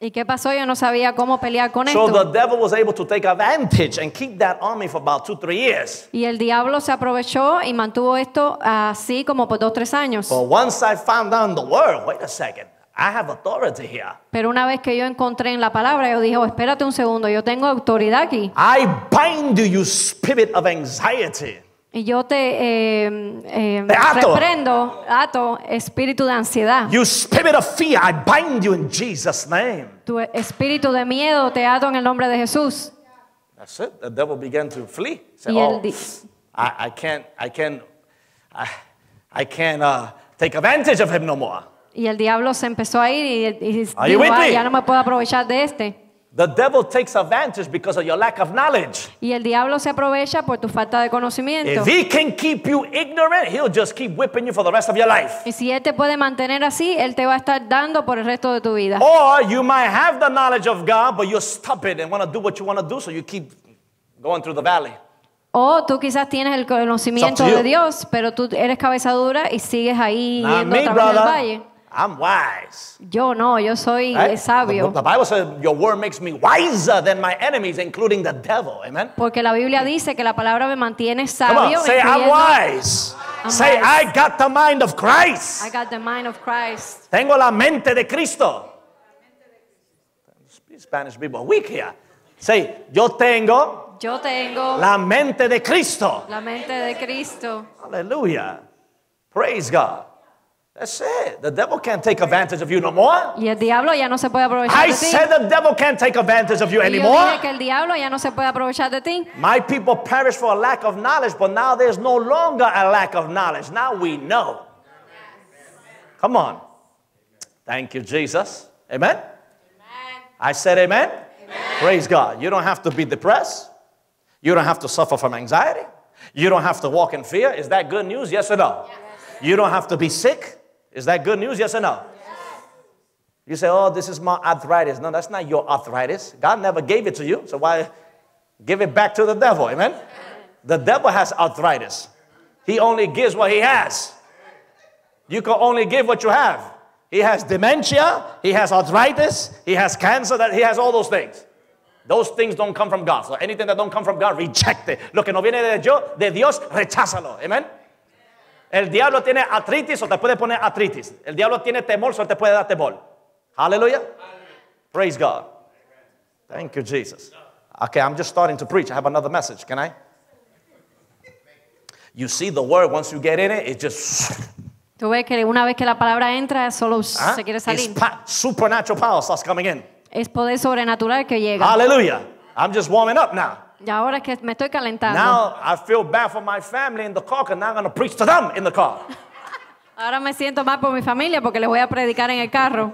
Speaker 1: ¿Y qué pasó? Yo no sabía cómo pelear con esto. so The
Speaker 2: devil was able to take advantage and keep that army for about two, three years.
Speaker 1: Y el diablo se aprovechó y mantuvo esto así como por dos, tres años. But
Speaker 2: once I found out the word, wait a second. I have authority here.
Speaker 1: Pero una vez que yo encontré en la palabra, yo dije, oh, espérate un segundo, yo tengo autoridad aquí. I
Speaker 2: bind you, you spirit of anxiety.
Speaker 1: Y yo te eh, eh, ato. reprendo, ato, espíritu de ansiedad.
Speaker 2: You spirit of fear, I bind you in Jesus name.
Speaker 1: Tu espíritu de miedo te ato en el nombre de Jesús.
Speaker 2: That's it. The devil began to flee. Said, y oh, I, I can't, I can't, I, I can't uh, take advantage of him no more.
Speaker 1: Y el diablo se empezó a ir y, y dijo, ya no me puedo aprovechar de este.
Speaker 2: The devil takes advantage because of your lack of knowledge.
Speaker 1: Y el diablo se aprovecha por tu falta de conocimiento. If he
Speaker 2: can keep you ignorant, he'll just keep whipping you for the rest of your life.
Speaker 1: Y si él te puede mantener así, él te va a estar dando por el resto de tu vida. Or
Speaker 2: you might have the knowledge of God, but you're stupid and want to do what you want to do, so you keep going through the valley.
Speaker 1: O tú quizás tienes el conocimiento de Dios, pero tú eres cabeza dura y sigues ahí Not yendo me, otra brother. valle. I'm wise. Yo no, yo soy right? Eh? sabio. The,
Speaker 2: the, Bible says your word makes me wiser than my enemies, including the devil.
Speaker 1: Amen. Porque la Biblia dice que la palabra me mantiene sabio. Come on, say I'm wise.
Speaker 2: I'm say wise. I got the mind of Christ. I
Speaker 1: got the mind of Christ.
Speaker 2: Tengo la mente de Cristo. Spanish people are weak here. Say yo tengo.
Speaker 1: Yo tengo. La
Speaker 2: mente de Cristo.
Speaker 1: La mente de Cristo.
Speaker 2: Hallelujah. Praise God. That's it. The devil can't take advantage of you no more.
Speaker 1: Y el diablo ya no se puede aprovechar I de ti. said the devil can't take advantage of
Speaker 2: you anymore. dije
Speaker 1: que el diablo ya no se puede aprovechar de ti.
Speaker 2: My people perish for a lack of knowledge, but now there's no longer a lack of knowledge. Now we know. Come on. Thank you, Jesus. Amen. I said amen. Praise God. You don't have to be depressed. You don't have to suffer from anxiety. You don't have to walk in fear. Is that good news? Yes or no? You don't have to be sick. Is that good news? Yes or no? Yes. You say, oh, this is my arthritis. No, that's not your arthritis. God never gave it to you, so why give it back to the devil? Amen? Amen. The devil has arthritis. He only gives what he has. You can only give what you have. He has dementia, he has arthritis, he has cancer, that he has all those things. Those things don't come from God. So anything that don't come from God, reject it. Lo que no viene de Dios, de Dios recházalo. Amen. El diablo tiene artritis o te puede poner artritis. El diablo tiene temor o te puede dar temor. Aleluya. Praise God. Thank you, Jesus. Okay, I'm just starting to preach. I have another message. Can I? You see the word once you get in it, it just.
Speaker 1: Tú ves que una vez que la palabra entra, solo ah, se quiere salir.
Speaker 2: supernatural power starts coming in.
Speaker 1: Es poder sobrenatural que llega. Aleluya.
Speaker 2: I'm just warming up now.
Speaker 1: Ya ahora que me estoy calentando. Now
Speaker 2: I feel bad for my family in the car, and now I'm going to preach to them in the car.
Speaker 1: Ahora me siento mal por mi familia porque les voy a predicar en el carro.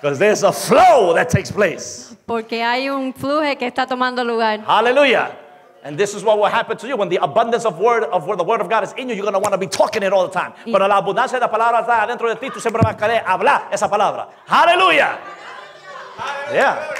Speaker 2: Because there's a flow that takes place.
Speaker 1: Porque hay un fluje que está tomando lugar.
Speaker 2: Hallelujah. And this is what will happen to you when the abundance of word of word, the word of God is in you. You're gonna want to be talking it all the time. Y Cuando la abundancia de la palabra está dentro de ti, tú siempre vas a querer hablar esa palabra. Hallelujah. Hallelujah. Yeah.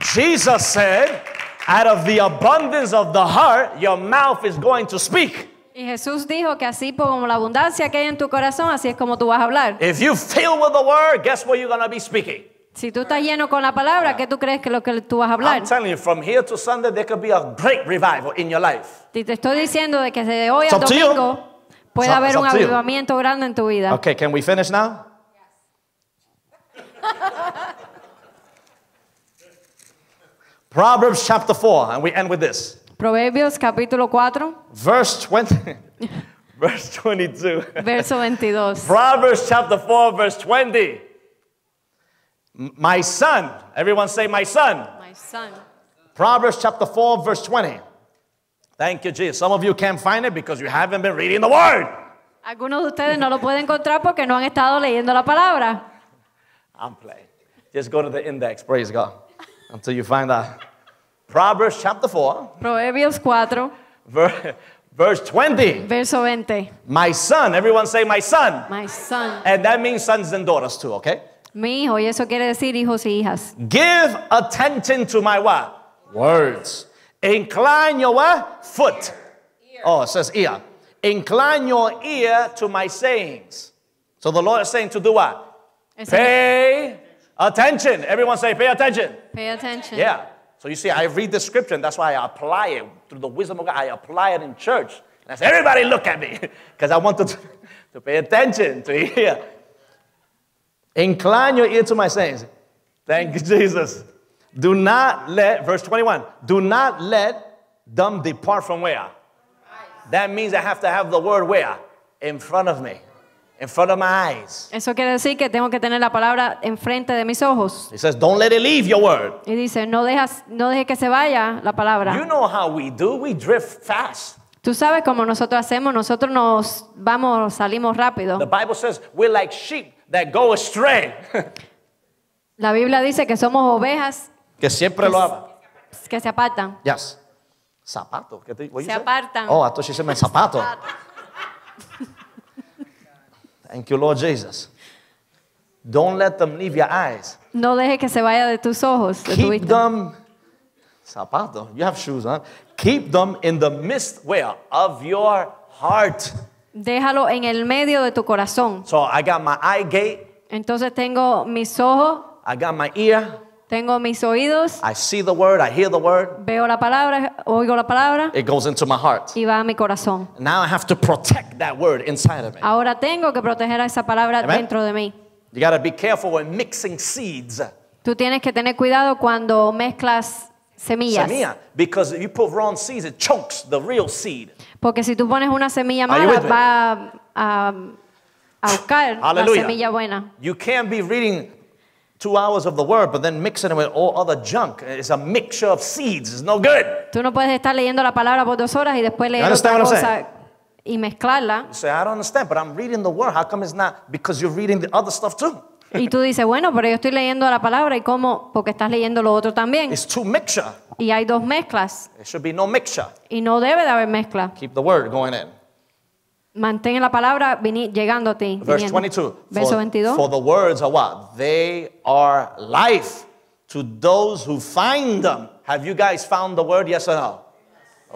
Speaker 2: Jesus said. Out of the abundance of the heart, your mouth is going to speak.
Speaker 1: Y Jesús dijo que así como la abundancia que hay en tu corazón, así es como tú vas a hablar.
Speaker 2: If you fill with the word, guess what you're going to be speaking.
Speaker 1: Si tú estás lleno con la palabra, ¿qué tú crees que lo que tú vas a hablar? I'm
Speaker 2: telling you, from here to Sunday, there could be a great revival in your life.
Speaker 1: Y te estoy diciendo de que desde hoy a domingo puede haber un avivamiento grande en tu vida.
Speaker 2: Okay, can we finish now? Proverbs chapter 4, and we end with this.
Speaker 1: Proverbios capítulo 4.
Speaker 2: Verse 20. verse 22.
Speaker 1: Verso 22.
Speaker 2: Proverbs chapter 4, verse 20. My son. Everyone say, My son. My son. Proverbs chapter 4, verse 20. Thank you, Jesus. Some of you can't find it because you haven't been reading the word.
Speaker 1: Algunos de ustedes no lo pueden encontrar porque no han estado leyendo la palabra.
Speaker 2: I'm playing. Just go to the index. Praise God until you find that. Proverbs chapter 4.
Speaker 1: Proverbios 4.
Speaker 2: verse 20. Verso 20. My son, everyone say my son.
Speaker 1: My son.
Speaker 2: And that means sons and daughters too, okay?
Speaker 1: Mi hijo, y eso quiere decir hijos y hijas.
Speaker 2: Give attention to my what? Words. Incline your what? Foot. Ear. Oh, it says ear. Incline your ear to my sayings. So the Lord is saying to do what? Pay Attention. Everyone say, pay attention.
Speaker 1: Pay attention. Yeah.
Speaker 2: So you see, I read the scripture, and that's why I apply it through the wisdom of God. I apply it in church. And I say, everybody look at me, because I want to, to pay attention to hear. Incline your ear to my sayings. Thank you, Jesus. Do not let, verse 21, do not let them depart from where? That means I have to have the word where? In front of me. in front of my eyes.
Speaker 1: Eso quiere decir que tengo que tener la palabra enfrente de mis ojos.
Speaker 2: It says, "Don't let it leave your word."
Speaker 1: Y dice, no dejas, no dejes que se vaya la palabra. You
Speaker 2: know how we do. We drift fast.
Speaker 1: Tú sabes cómo nosotros hacemos, nosotros nos vamos, salimos rápido. The Bible says
Speaker 2: we're like sheep that go astray.
Speaker 1: la Biblia dice que somos ovejas
Speaker 2: que siempre que, lo aman.
Speaker 1: Que se apartan.
Speaker 2: Yes. Zapato. ¿Qué te, se
Speaker 1: apartan. Oh,
Speaker 2: entonces se me zapato. Thank you, Lord Jesus. Don't let them leave your eyes.
Speaker 1: No deje que se vaya de tus ojos. De Keep them,
Speaker 2: zapato, you have shoes, huh? Keep them in the midst, where? Of your heart.
Speaker 1: Déjalo en el medio de tu corazón. So I got my eye gate. Entonces tengo mis ojos. I got
Speaker 2: my ear.
Speaker 1: Tengo mis oídos.
Speaker 2: I see the word, I hear the word.
Speaker 1: Veo la palabra, oigo la palabra.
Speaker 2: It goes into my heart.
Speaker 1: Y va a mi corazón.
Speaker 2: Now I have to protect that word inside of me.
Speaker 1: Ahora tengo que proteger a esa palabra Amen? dentro de mí.
Speaker 2: You got to be careful when mixing seeds.
Speaker 1: Tú tienes que tener cuidado cuando mezclas semillas. Semilla,
Speaker 2: because if you put wrong seeds, it chokes the real seed.
Speaker 1: Porque si tú pones una semilla mala, va a, a, a buscar la semilla buena.
Speaker 2: You can't be reading two hours of the word, but then mixing it with all other junk. It's a mixture of seeds. It's no good.
Speaker 1: Tú no puedes estar leyendo la palabra por dos horas y después leer otra cosa y mezclarla. You say,
Speaker 2: I don't understand, but I'm reading the word. How come it's not? Because you're reading the other stuff too. y
Speaker 1: tú dices, bueno, pero yo estoy leyendo la palabra y cómo, porque estás leyendo lo otro también. It's two mixture. Y hay dos mezclas.
Speaker 2: It should be no mixture.
Speaker 1: Y no debe de haber mezcla.
Speaker 2: Keep the word going in.
Speaker 1: Mantén la palabra llegando a Verse 22. Verso 22. For,
Speaker 2: the words are what? They are life to those who find them. Have you guys found the word? Yes or no?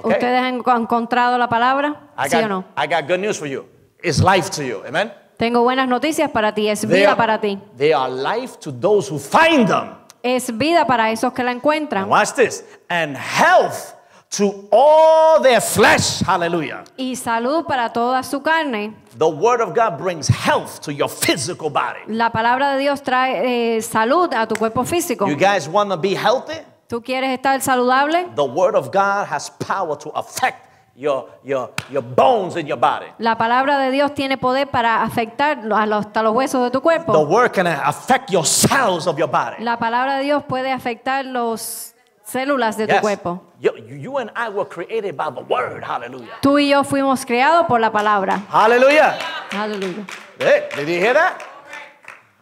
Speaker 1: ¿Ustedes han encontrado la palabra? ¿Sí o no?
Speaker 2: I got good news for you. It's life to you. Amen.
Speaker 1: Tengo buenas noticias para ti, es vida para ti.
Speaker 2: They are life to those who find them.
Speaker 1: Es vida para esos que la encuentran. And
Speaker 2: watch this. And
Speaker 1: health
Speaker 2: to all their flesh. Hallelujah.
Speaker 1: Y salud para toda su carne.
Speaker 2: The word of God brings health to your physical body.
Speaker 1: La palabra de Dios trae eh, salud a tu cuerpo físico. You guys
Speaker 2: want to be healthy?
Speaker 1: ¿Tú quieres estar saludable?
Speaker 2: The word of God has power to affect Your, your, your bones in your body.
Speaker 1: La palabra de Dios tiene poder para afectar hasta los huesos de tu cuerpo. The
Speaker 2: word can affect your cells of your body.
Speaker 1: La palabra de Dios puede afectar los células de tu cuerpo.
Speaker 2: You, you and I were created by the word. Hallelujah.
Speaker 1: Tú y yo fuimos creados por la palabra. Hallelujah. Aleluya.
Speaker 2: Hey, did you hear that?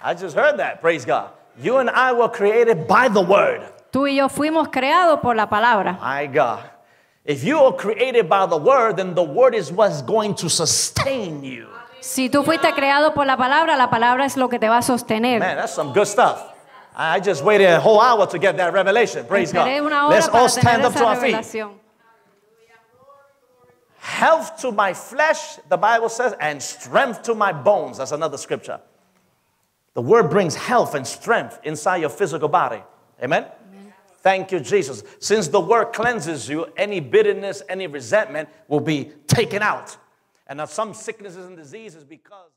Speaker 2: I just heard that. Praise God. You and I were created by the word.
Speaker 1: Tú y yo fuimos creados por la palabra. My
Speaker 2: God. If you are created by the word, then the word is what's going to sustain you.
Speaker 1: Si tú fuiste creado por la palabra, la palabra es lo que te va a sostener. Man, that's some
Speaker 2: good stuff. I just waited a whole hour to get that revelation. Praise God. Let's all stand up to our feet. Health to my flesh, the Bible says, and strength to my bones. That's another scripture. The word brings health and strength inside your physical body. Amen? Amen? Thank you, Jesus. Since the word cleanses you, any bitterness, any resentment will be taken out. And now some sicknesses and diseases because.